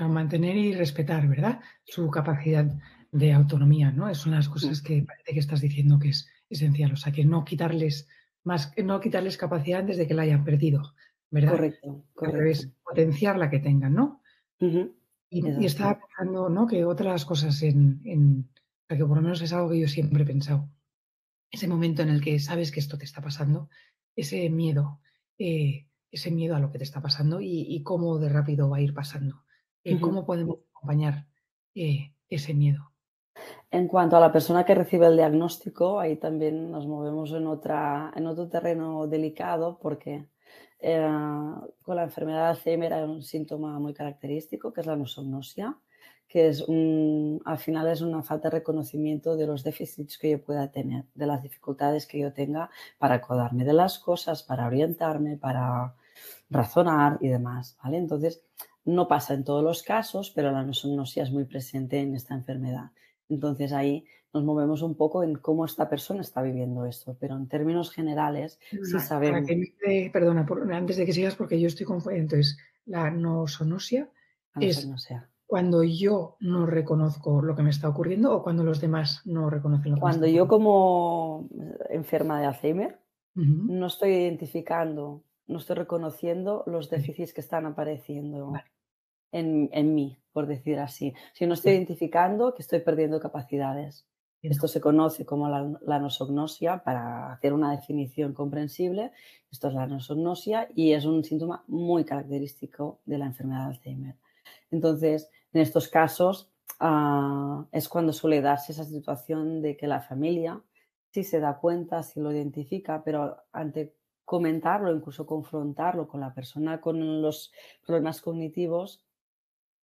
S1: mantener y respetar, ¿verdad? Su capacidad de autonomía, ¿no? Es una de las cosas que parece que estás diciendo que es esencial. O sea, que no quitarles más, no quitarles capacidad antes de que la hayan perdido, ¿verdad? Correcto. correcto. Es potenciar la que tengan, ¿no? Y, está estaba pensando, ¿no? Que otras cosas en, en, que por lo menos es algo que yo siempre he pensado. Ese momento en el que sabes que esto te está pasando, ese miedo, eh, ese miedo a lo que te está pasando y, y cómo de rápido va a ir pasando y cómo podemos acompañar eh, ese miedo.
S2: En cuanto a la persona que recibe el diagnóstico, ahí también nos movemos en, otra, en otro terreno delicado porque eh, con la enfermedad de Alzheimer hay un síntoma muy característico que es la nosognosia, que es un, al final es una falta de reconocimiento de los déficits que yo pueda tener, de las dificultades que yo tenga para acordarme de las cosas, para orientarme, para razonar y demás. ¿vale? Entonces, no pasa en todos los casos, pero la nosognosia es muy presente en esta enfermedad. Entonces ahí nos movemos un poco en cómo esta persona está viviendo esto, pero en términos generales sí sabemos. perdona, antes de que sigas, porque yo estoy confundida. Entonces, la nosonosia, es es
S1: cuando yo no reconozco lo que me está ocurriendo o cuando los demás no reconocen lo que cuando está
S2: ocurriendo. Cuando yo como enferma de Alzheimer no estoy identificando no estoy reconociendo los déficits que están apareciendo en, mí, por decir así. Si no estoy identificando que estoy perdiendo capacidades. Esto se conoce como la, la, nosognosia, para hacer una definición comprensible. Esto es la nosognosia y es un síntoma muy característico de la enfermedad de Alzheimer. Entonces, en estos casos ah, es cuando suele darse esa situación de que la familia sí se da cuenta, sí lo identifica, pero ante comentarlo, incluso confrontarlo con la persona con los problemas cognitivos,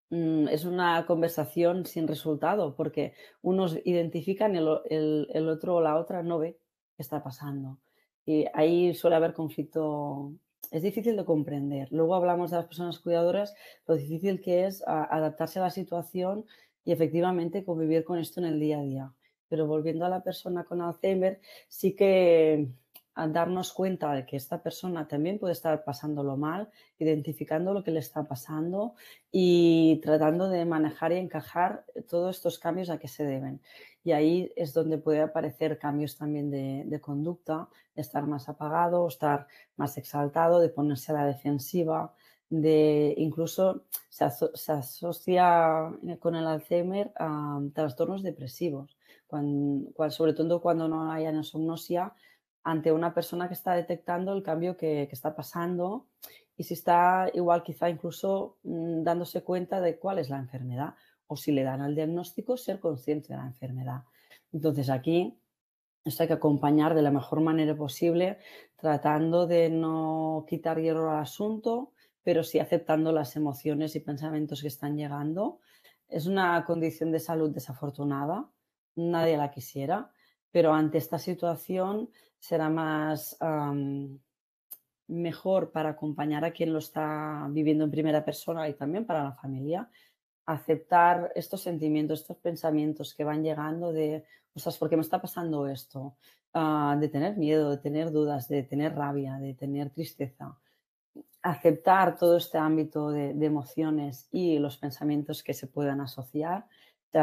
S2: mm, es una conversación sin resultado, porque unos identifican, el, el, el otro o la otra no ve qué está pasando. Y ahí suele haber conflicto es difícil de comprender. Luego hablamos de las personas cuidadoras, lo difícil que es adaptarse a la situación y efectivamente convivir con esto en el día a día. Pero volviendo a la persona con Alzheimer, sí que darnos cuenta de que esta persona también puede estar pasándolo mal, identificando lo que le está pasando y tratando de manejar y encajar todos estos cambios a que se deben. Y ahí es donde puede aparecer cambios también de, conducta, de estar más apagado, estar más exaltado, de ponerse a la defensiva, de incluso se, asocia eh, con el Alzheimer a trastornos depresivos, cuando, sobre todo cuando no hay anosognosia ante una persona que está detectando el cambio que, está pasando y si está igual quizá incluso mm, dándose cuenta de cuál es la enfermedad o si le dan al diagnóstico ser consciente de la enfermedad. Entonces aquí esto hay que acompañar de la mejor manera posible, tratando de no quitar hierro al asunto, pero sí aceptando las emociones y pensamientos que están llegando. Es una condición de salud desafortunada, nadie la quisiera, pero ante esta situación será más mejor para acompañar a quien lo está viviendo en primera persona y también para la familia, aceptar estos sentimientos, estos pensamientos que van llegando de, cosas ¿por qué me está pasando esto? Ah, de tener miedo, de tener dudas, de tener rabia, de tener tristeza. Aceptar todo este ámbito de emociones y los pensamientos que se puedan asociar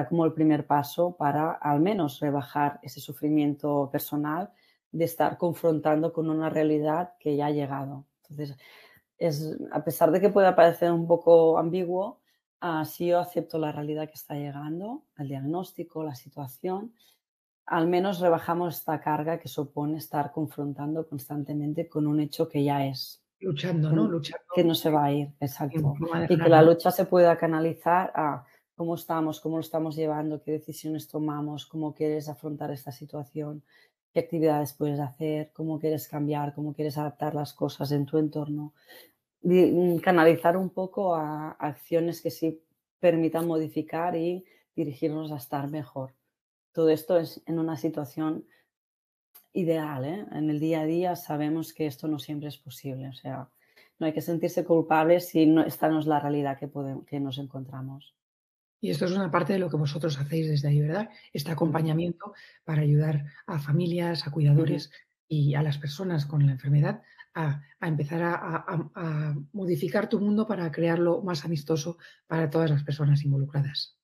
S2: como el primer paso para al menos rebajar ese sufrimiento personal de estar confrontando con una realidad que ya ha llegado. Entonces, es, a pesar de que pueda parecer un poco ambiguo, si yo acepto la realidad que está llegando, el diagnóstico, la situación, al menos rebajamos esta carga que supone estar confrontando constantemente con un hecho que ya es. Luchando, ¿no? Luchando. Que no se va a ir, exacto. Y que la lucha se pueda canalizar a cómo estamos, cómo lo estamos llevando, qué decisiones tomamos, cómo quieres afrontar esta situación, qué actividades puedes hacer, cómo quieres cambiar, cómo quieres adaptar las cosas en tu entorno. Mm, canalizar un poco a acciones que sí permitan modificar y dirigirnos a estar mejor. Todo esto es en una situación ideal. ¿eh? En el día a día sabemos que esto no siempre es posible. O sea, no hay que sentirse culpable si no, esta no es la realidad que, que nos encontramos.
S1: Y esto es una parte de lo que vosotros hacéis desde ahí, ¿verdad? Este acompañamiento para ayudar a familias, a cuidadores y a las personas con la enfermedad a, empezar a, a, modificar tu mundo para crearlo más amistoso para todas las personas involucradas.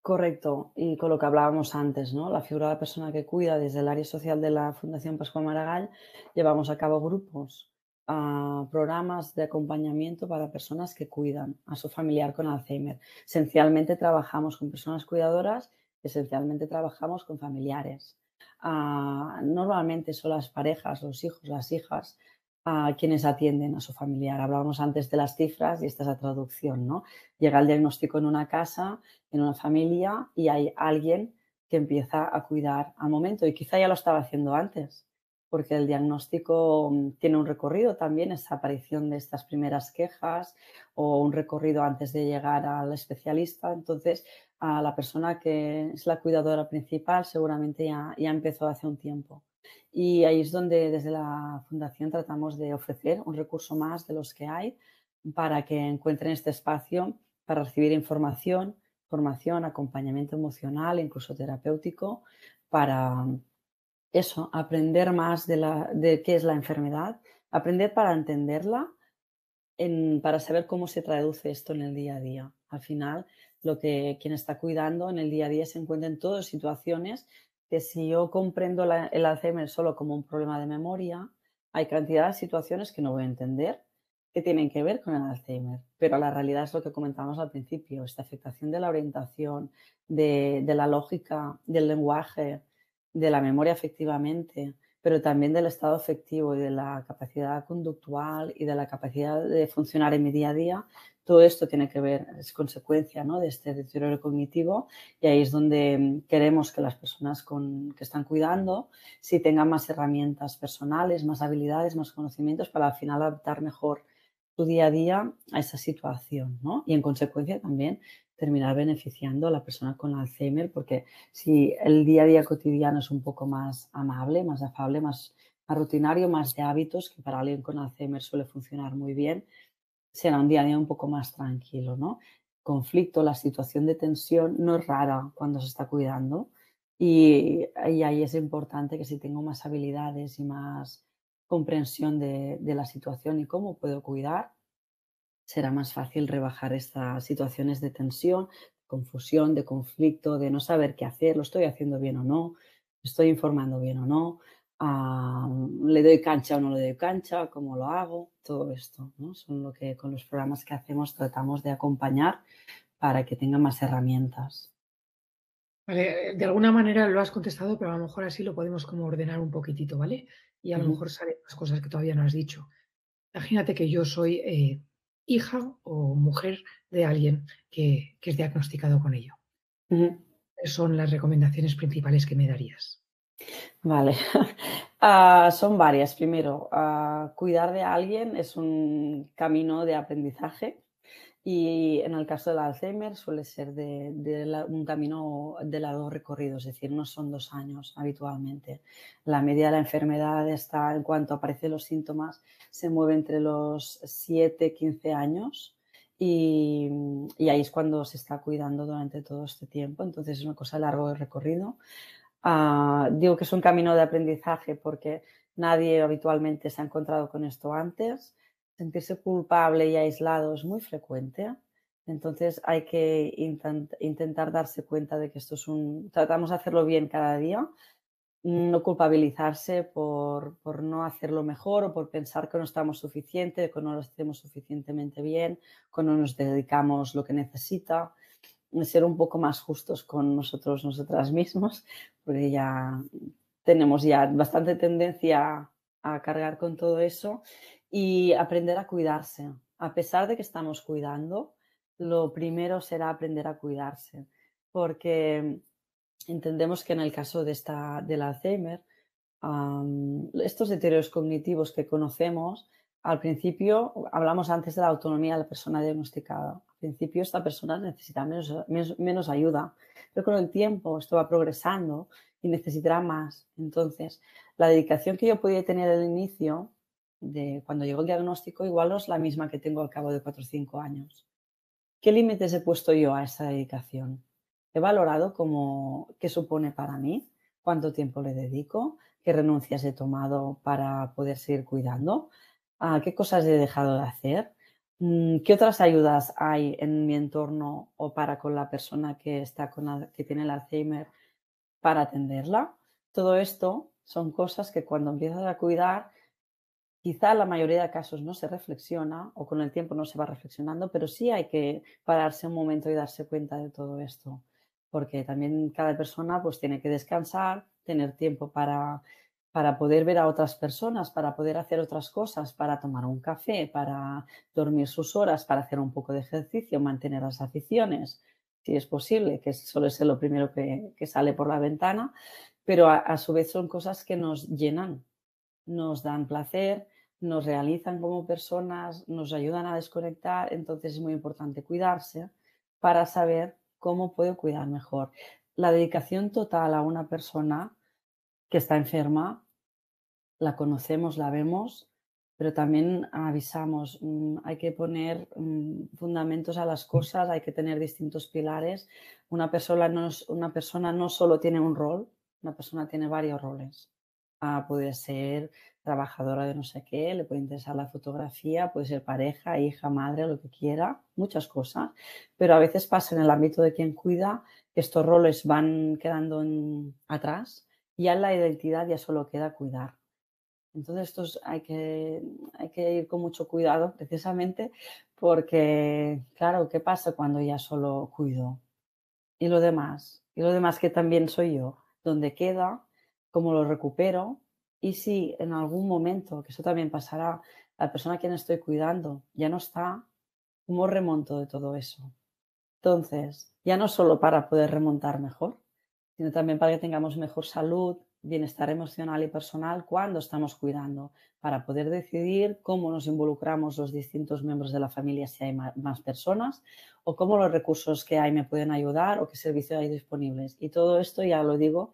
S2: Correcto, y con lo que hablábamos antes, ¿no? La figura de la persona que cuida desde el área social de la Fundación Pascual Maragall, llevamos a cabo grupos programas de acompañamiento para personas que cuidan a su familiar con Alzheimer. Esencialmente trabajamos con personas cuidadoras, esencialmente trabajamos con familiares. Ah, normalmente son las parejas, los hijos, las hijas ah, quienes atienden a su familiar. Hablábamos antes de las cifras y esta es la traducción, ¿no? Llega el diagnóstico en una casa, en una familia y hay alguien que empieza a cuidar al momento y quizá ya lo estaba haciendo antes, porque el diagnóstico mm, tiene un recorrido también, esa aparición de estas primeras quejas o un recorrido antes de llegar al especialista. Entonces, a la persona que es la cuidadora principal seguramente ya, ya empezó hace un tiempo. Y ahí es donde desde la Fundación tratamos de ofrecer un recurso más de los que hay para que encuentren este espacio para recibir información, formación, acompañamiento emocional, incluso terapéutico, para eso, aprender más de, qué es la enfermedad, aprender para entenderla, para saber cómo se traduce esto en el día a día. Al final, lo que quien está cuidando en el día a día se encuentra en todas situaciones que si yo comprendo el Alzheimer solo como un problema de memoria, hay cantidad de situaciones que no voy a entender que tienen que ver con el Alzheimer. Pero la realidad es lo que comentamos al principio, esta afectación de la orientación, de la lógica, del lenguaje, de la memoria efectivamente, pero también del estado afectivo y de la capacidad conductual y de la capacidad de funcionar en mi día a día. Todo esto tiene que ver, es consecuencia ¿no? de este deterioro cognitivo y ahí es donde queremos que las personas con, que están cuidando si tengan más herramientas personales, más habilidades, más conocimientos para al final adaptar mejor su día a día a esa situación ¿no? y en consecuencia también terminar beneficiando a la persona con Alzheimer, porque si el día a día cotidiano es un poco más amable, más afable, más, rutinario, más de hábitos, que para alguien con Alzheimer suele funcionar muy bien, será un día a día un poco más tranquilo, ¿no? conflicto, la situación de tensión no es rara cuando se está cuidando y, ahí es importante que si tengo más habilidades y más comprensión de la situación y cómo puedo cuidar, será más fácil rebajar estas situaciones de tensión, confusión, de conflicto, de no saber qué hacer, lo estoy haciendo bien o no, estoy informando bien o no, ah, le doy cancha o no le doy cancha, cómo lo hago, todo esto. ¿no? Son lo que con los programas que hacemos tratamos de acompañar para que tenga más herramientas. Vale, eh, de alguna manera lo has contestado, pero a lo
S1: mejor así lo podemos como ordenar un poquitito, ¿vale? Y a lo mejor salen las cosas que todavía no has dicho. Imagínate que yo soy eh, hija o mujer de alguien que, es diagnosticado con ello. Son las recomendaciones principales que me darías.
S2: Vale, ah, son varias. Primero, ah, cuidar de alguien es un camino de aprendizaje y en el caso del Alzheimer suele ser de, un camino de largo recorrido, es decir, no son dos años habitualmente. La media de la enfermedad está, en cuanto aparecen los síntomas, se mueve entre los 7, 15 años y, ahí es cuando se está cuidando durante todo este tiempo. Entonces es una cosa de largo recorrido. Ah, digo que es un camino de aprendizaje porque nadie habitualmente se ha encontrado con esto antes sentirse culpable y aislado es muy frecuente. Entonces hay que intentar darse cuenta de que esto es un... Tratamos de hacerlo bien cada día, no culpabilizarse por, no hacerlo mejor o por pensar que no estamos suficiente, que no lo hacemos suficientemente bien, que no nos dedicamos lo que necesita, ser un poco más justos con nosotros, nosotras mismos, porque ya tenemos ya bastante tendencia a cargar con todo eso y aprender a cuidarse. A pesar de que estamos cuidando, lo primero será aprender a cuidarse, porque entendemos que en el caso de esta, del Alzheimer, estos deterioros cognitivos que conocemos, al principio, hablamos antes de la autonomía de la persona diagnosticada, al principio esta persona necesita menos ayuda, pero con el tiempo esto va progresando y necesitará más. Entonces, la dedicación que yo podía tener al inicio cuando llegó el diagnóstico, igual es la misma que tengo al cabo de 4 o 5 años. ¿Qué límites he puesto yo a esa dedicación? He valorado como qué supone para mí, cuánto tiempo le dedico, qué renuncias he tomado para poder seguir cuidando, a ah, qué cosas he dejado de hacer, mm, qué otras ayudas hay en mi entorno o para con la persona que está con que tiene el Alzheimer para atenderla. Todo esto son cosas que cuando empiezas a cuidar Quizá la mayoría de casos no se reflexiona o con el tiempo no se va reflexionando, pero sí hay que pararse un momento y darse cuenta de todo esto, porque también cada persona pues tiene que descansar, tener tiempo para, para poder ver a otras personas, para poder hacer otras cosas, para tomar un café, para dormir sus horas, para hacer un poco de ejercicio, mantener las aficiones, si es posible, que suele ser lo primero que, sale por la ventana, pero a, su vez son cosas que nos llenan, nos dan placer, nos realizan como personas, nos ayudan a desconectar, entonces es muy importante cuidarse para saber cómo puedo cuidar mejor. La dedicación total a una persona que está enferma, la conocemos, la vemos, pero también avisamos, mm, hay que poner mm, fundamentos a las cosas, hay que tener distintos pilares. Una persona no, solo tiene un rol, una persona tiene varios roles. Ah, puede ser trabajadora de no sé qué, le puede interesar la fotografía, puede ser pareja, hija, madre, lo que quiera, muchas cosas, pero a veces pasa en el ámbito de quien cuida que estos roles van quedando atrás y ya en la identidad ya solo queda cuidar. Entonces estos hay que, hay que ir con mucho cuidado precisamente porque, claro, ¿qué pasa cuando ya solo cuido? Y lo demás, y lo demás que también soy yo, ¿dónde queda? ¿Cómo lo recupero? Y si en algún momento, que eso también pasará, la persona a quien estoy cuidando ya no está, ¿cómo remonto de todo eso? Entonces, ya no solo para poder remontar mejor, sino también para que tengamos mejor salud, bienestar emocional y personal cuando estamos cuidando, para poder decidir cómo nos involucramos los distintos miembros de la familia si hay más personas o cómo los recursos que hay me pueden ayudar o qué servicios hay disponibles. Y todo esto ya lo digo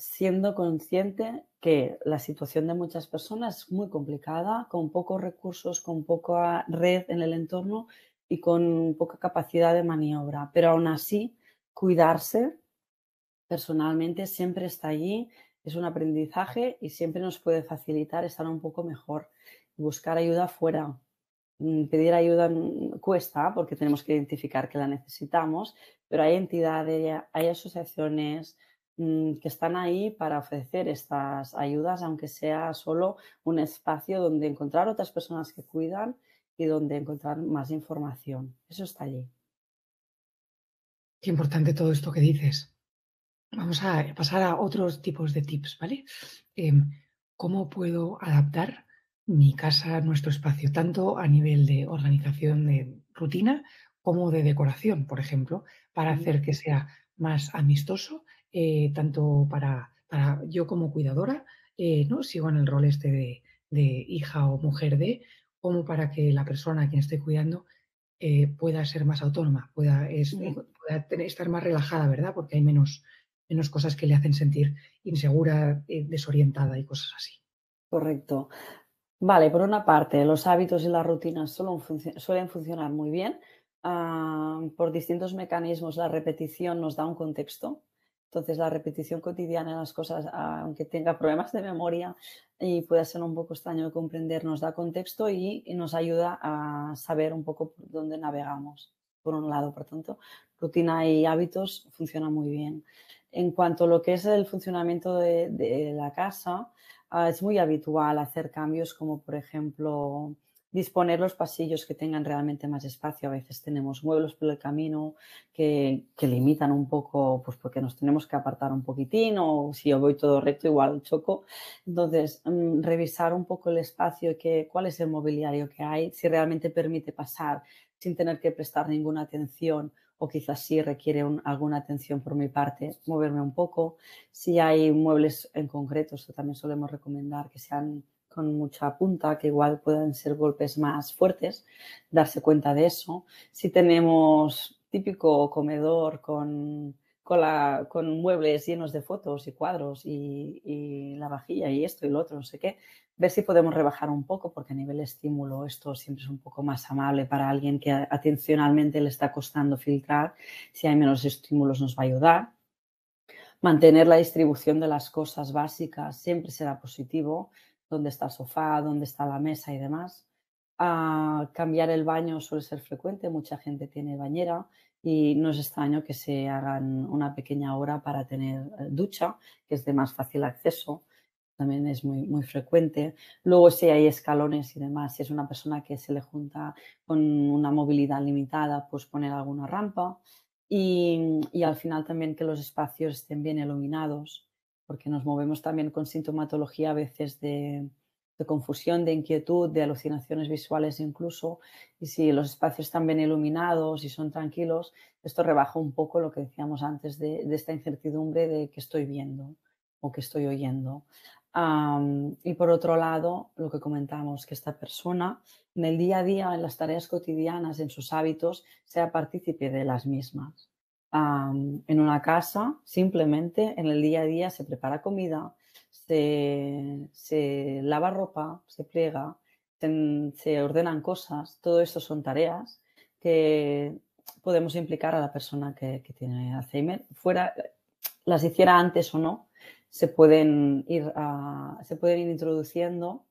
S2: siendo consciente que la situación de muchas personas es muy complicada, con pocos recursos, con poca red en el entorno y con poca capacidad de maniobra. Pero aún así, cuidarse personalmente siempre está allí, es un aprendizaje y siempre nos puede facilitar estar un poco mejor, buscar ayuda fuera. Mm, pedir ayuda cuesta porque tenemos que identificar que la necesitamos, pero hay entidades, hay asociaciones, Mm, que están ahí para ofrecer estas ayudas, aunque sea solo un espacio donde encontrar otras personas que cuidan y donde encontrar más información. Eso está allí.
S1: Qué importante todo esto que dices. Vamos a pasar a otros tipos de tips, ¿vale? Em, ¿Cómo puedo adaptar mi casa, nuestro espacio, tanto a nivel de organización de rutina como de decoración, por ejemplo, para hacer que sea más amistoso eh, tanto para, para, yo como cuidadora, eh, ¿no? sigo en el rol este de, hija o mujer de, como para que la persona a quien esté cuidando eh, pueda ser más autónoma, pueda, es, pueda estar más relajada, ¿verdad? Porque hay menos, cosas que le hacen sentir insegura, desorientada y cosas así.
S2: Correcto. Vale, por una parte, los hábitos y las rutinas suelen funcionar muy bien. Ah, por distintos mecanismos, la repetición nos da un contexto entonces, la repetición cotidiana de las cosas, aunque tenga problemas de memoria y pueda ser un poco extraño de comprender, nos da contexto y, nos ayuda a saber un poco por dónde navegamos, por un lado. Por tanto, rutina y hábitos funciona muy bien. En cuanto a lo que es el funcionamiento de, la casa, ah, es muy habitual hacer cambios como, por ejemplo, disponer los pasillos que tengan realmente más espacio. A veces tenemos muebles por el camino que, limitan un poco, pues porque nos tenemos que apartar un poquitín o si yo voy todo recto igual choco. Entonces, mm, revisar un poco el espacio, que, cuál es el mobiliario que hay, si realmente permite pasar sin tener que prestar ninguna atención o quizás sí requiere alguna atención por mi parte, moverme un poco. Si hay muebles en concreto, eso también solemos recomendar que sean con mucha punta, que igual pueden ser golpes más fuertes, darse cuenta de eso. Si tenemos típico comedor con, con, con muebles llenos de fotos y cuadros y, y, la vajilla y esto y lo otro, no sé qué, ver si podemos rebajar un poco, porque a nivel estímulo esto siempre es un poco más amable para alguien que atencionalmente le está costando filtrar. Si hay menos estímulos nos va a ayudar mantener la distribución de las cosas básicas siempre será positivo dónde está el sofá, dónde está la mesa y demás. A cambiar el baño suele ser frecuente, mucha gente tiene bañera y no es extraño que se hagan una pequeña hora para tener eh, ducha, que es de más fácil acceso, también es muy, frecuente. Luego si hay escalones y demás, si es una persona que se le junta con una movilidad limitada, pues poner alguna rampa y al final también que los espacios estén bien iluminados porque nos movemos también con sintomatología a veces de, confusión, de inquietud, de alucinaciones visuales incluso. Y si los espacios están bien iluminados y son tranquilos, esto rebaja un poco lo que decíamos antes de, esta incertidumbre de que estoy viendo o que estoy oyendo. y por otro lado, lo que comentamos, que esta persona en el día a día, en las tareas cotidianas, en sus hábitos, sea partícipe de las mismas en una casa, simplemente en el día a día se prepara comida, se, lava ropa, se pliega, se, ordenan cosas, todo esto son tareas que podemos implicar a la persona que, tiene Alzheimer, fuera las hiciera antes o no, se pueden ir se pueden ir introduciendo,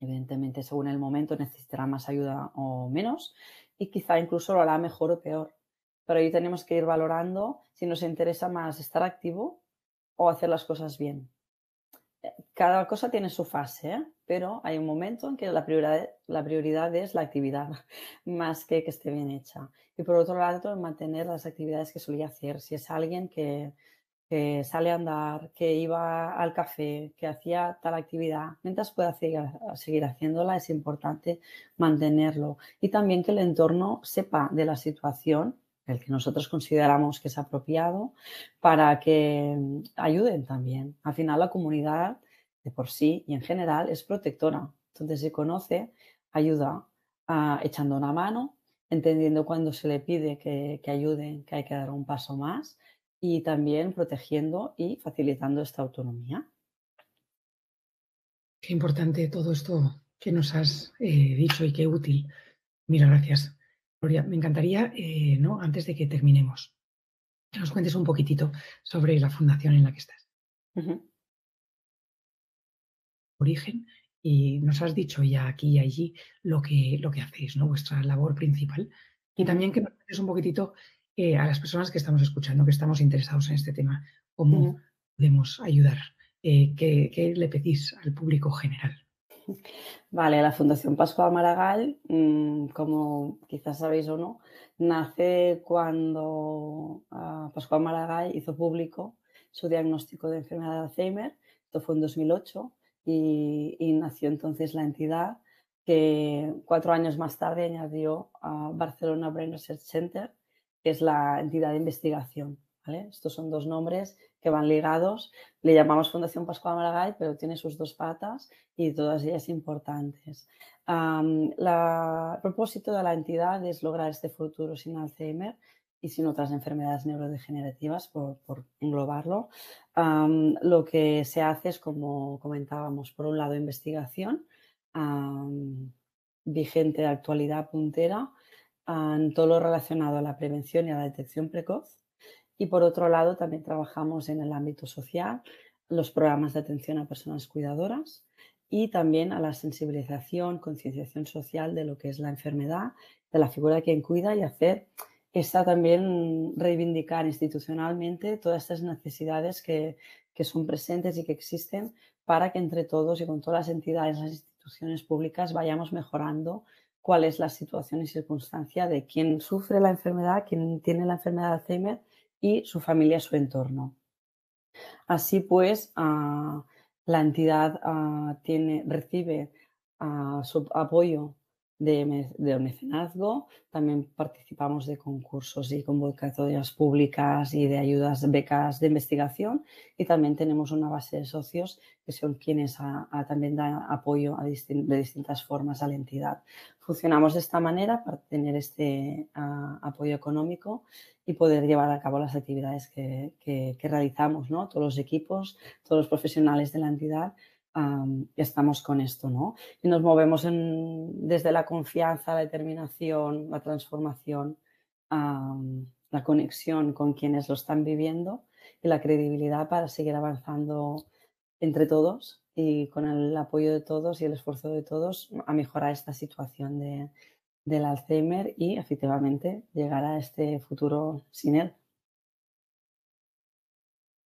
S2: evidentemente según el momento necesitará más ayuda o menos y quizá incluso lo hará mejor o peor. Pero ahí tenemos que ir valorando si nos interesa más estar activo o hacer las cosas bien. Eh, cada cosa tiene su fase, ¿eh? pero hay un momento en que la prioridad, es la actividad, más que que esté bien hecha. Y por otro lado, mantener las actividades que solía hacer. Si es alguien que, sale a andar, que iba al café, que hacía tal actividad, mientras pueda seguir, haciéndola, es importante mantenerlo. Y también que el entorno sepa de la situación el que nosotros consideramos que es apropiado, para que ayuden también. Al final la comunidad de por sí y en general es protectora. Entonces se conoce, ayuda ah, echando una mano, entendiendo cuando se le pide que, ayuden, que hay que dar un paso más y también protegiendo y facilitando esta autonomía.
S1: Qué importante todo esto que nos has eh, dicho y qué útil. Mira, gracias. Gloria, me encantaría, eh, ¿no? antes de que terminemos, que nos cuentes un poquitito sobre la fundación en la que estás. Origen, y nos has dicho ya aquí y allí lo que, lo que hacéis, ¿no? vuestra labor principal. Y también que nos cuentes un poquitito eh, a las personas que estamos escuchando, que estamos interesados en este tema, cómo podemos ayudar, eh, qué le pedís al público general.
S2: Vale, la Fundación Pascual Maragall, mm, como quizás sabéis o no, nace cuando ah, Pascual Maragall hizo público su diagnóstico de enfermedad de Alzheimer. Esto fue en 2008 y, y nació entonces la entidad que cuatro años más tarde añadió a Barcelona Brain Research Center, que es la entidad de investigación. Estos son dos nombres que van ligados. Le llamamos Fundación Pascual Maragall, pero tiene sus dos patas y todas ellas importantes. el propósito de la entidad es lograr este futuro sin Alzheimer y sin otras enfermedades neurodegenerativas, por, por englobarlo. lo que se hace es, como comentábamos, por un lado, investigación vigente de actualidad puntera en todo lo relacionado a la prevención y a la detección precoz y por otro lado, también trabajamos en el ámbito social, los programas de atención a personas cuidadoras y también a la sensibilización, concienciación social de lo que es la enfermedad, de la figura de quien cuida y hacer esta también reivindicar institucionalmente todas estas necesidades que, que, son presentes y que existen para que entre todos y con todas las entidades, las instituciones públicas vayamos mejorando cuál es la situación y circunstancia de quien sufre la enfermedad, quien tiene la enfermedad de Alzheimer y su familia, su entorno. Así pues, ah, la entidad ah, recibe ah, su apoyo de, de mecenazgo, también participamos de concursos y convocatorias públicas y de ayudas, becas de investigación y también tenemos una base de socios que son quienes también dan apoyo de distintas formas a la entidad. Funcionamos de esta manera para tener este apoyo económico y poder llevar a cabo las actividades que, que realizamos, ¿no? todos los equipos, todos los profesionales de la entidad estamos con esto, ¿no? Y nos movemos desde la confianza, la determinación, la transformación, la conexión con quienes lo están viviendo y la credibilidad para seguir avanzando entre todos y con el apoyo de todos y el esfuerzo de todos a mejorar esta situación de, del Alzheimer y efectivamente llegar a este futuro sin él.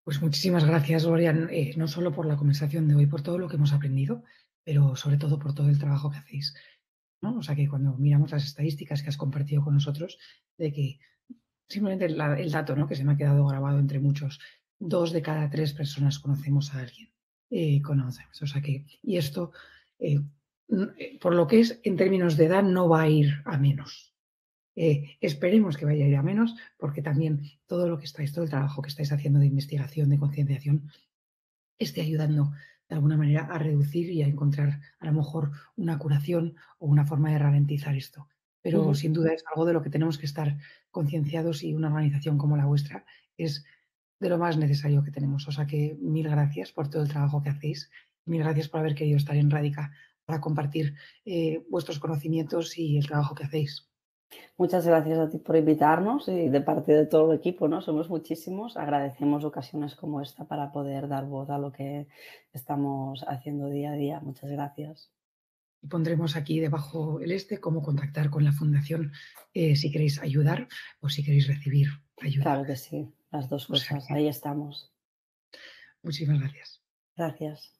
S1: Pues muchísimas gracias, Gloria, eh, no solo por la conversación de hoy, por todo lo que hemos aprendido, pero sobre todo por todo el trabajo que hacéis. ¿no? O sea que cuando miramos las estadísticas que has compartido con nosotros, de que simplemente el, dato ¿no? que se me ha quedado grabado entre muchos, dos de cada tres personas conocemos a alguien. Eh, o sea que, y esto, eh, por lo que es en términos de edad, no va a ir a menos. Eh, esperemos que vaya a ir a menos, porque también todo lo que estáis, todo el trabajo que estáis haciendo de investigación, de concienciación, esté ayudando de alguna manera a reducir y a encontrar a lo mejor una curación o una forma de ralentizar esto. Pero sin duda es algo de lo que tenemos que estar concienciados y una organización como la vuestra es de lo más necesario que tenemos. O sea que mil gracias por todo el trabajo que hacéis. Mil gracias por haber querido estar en Radica para compartir eh, vuestros conocimientos y el trabajo que hacéis.
S2: Muchas gracias a ti por invitarnos y de parte de todo el equipo, ¿no? Somos muchísimos. Agradecemos ocasiones como esta para poder dar voz a lo que estamos haciendo día a día. Muchas gracias.
S1: Y pondremos aquí debajo el este cómo contactar con la fundación eh, si queréis ayudar o si queréis recibir
S2: ayuda. Claro que sí, las dos cosas. Ahí estamos. Muchísimas gracias. Gracias.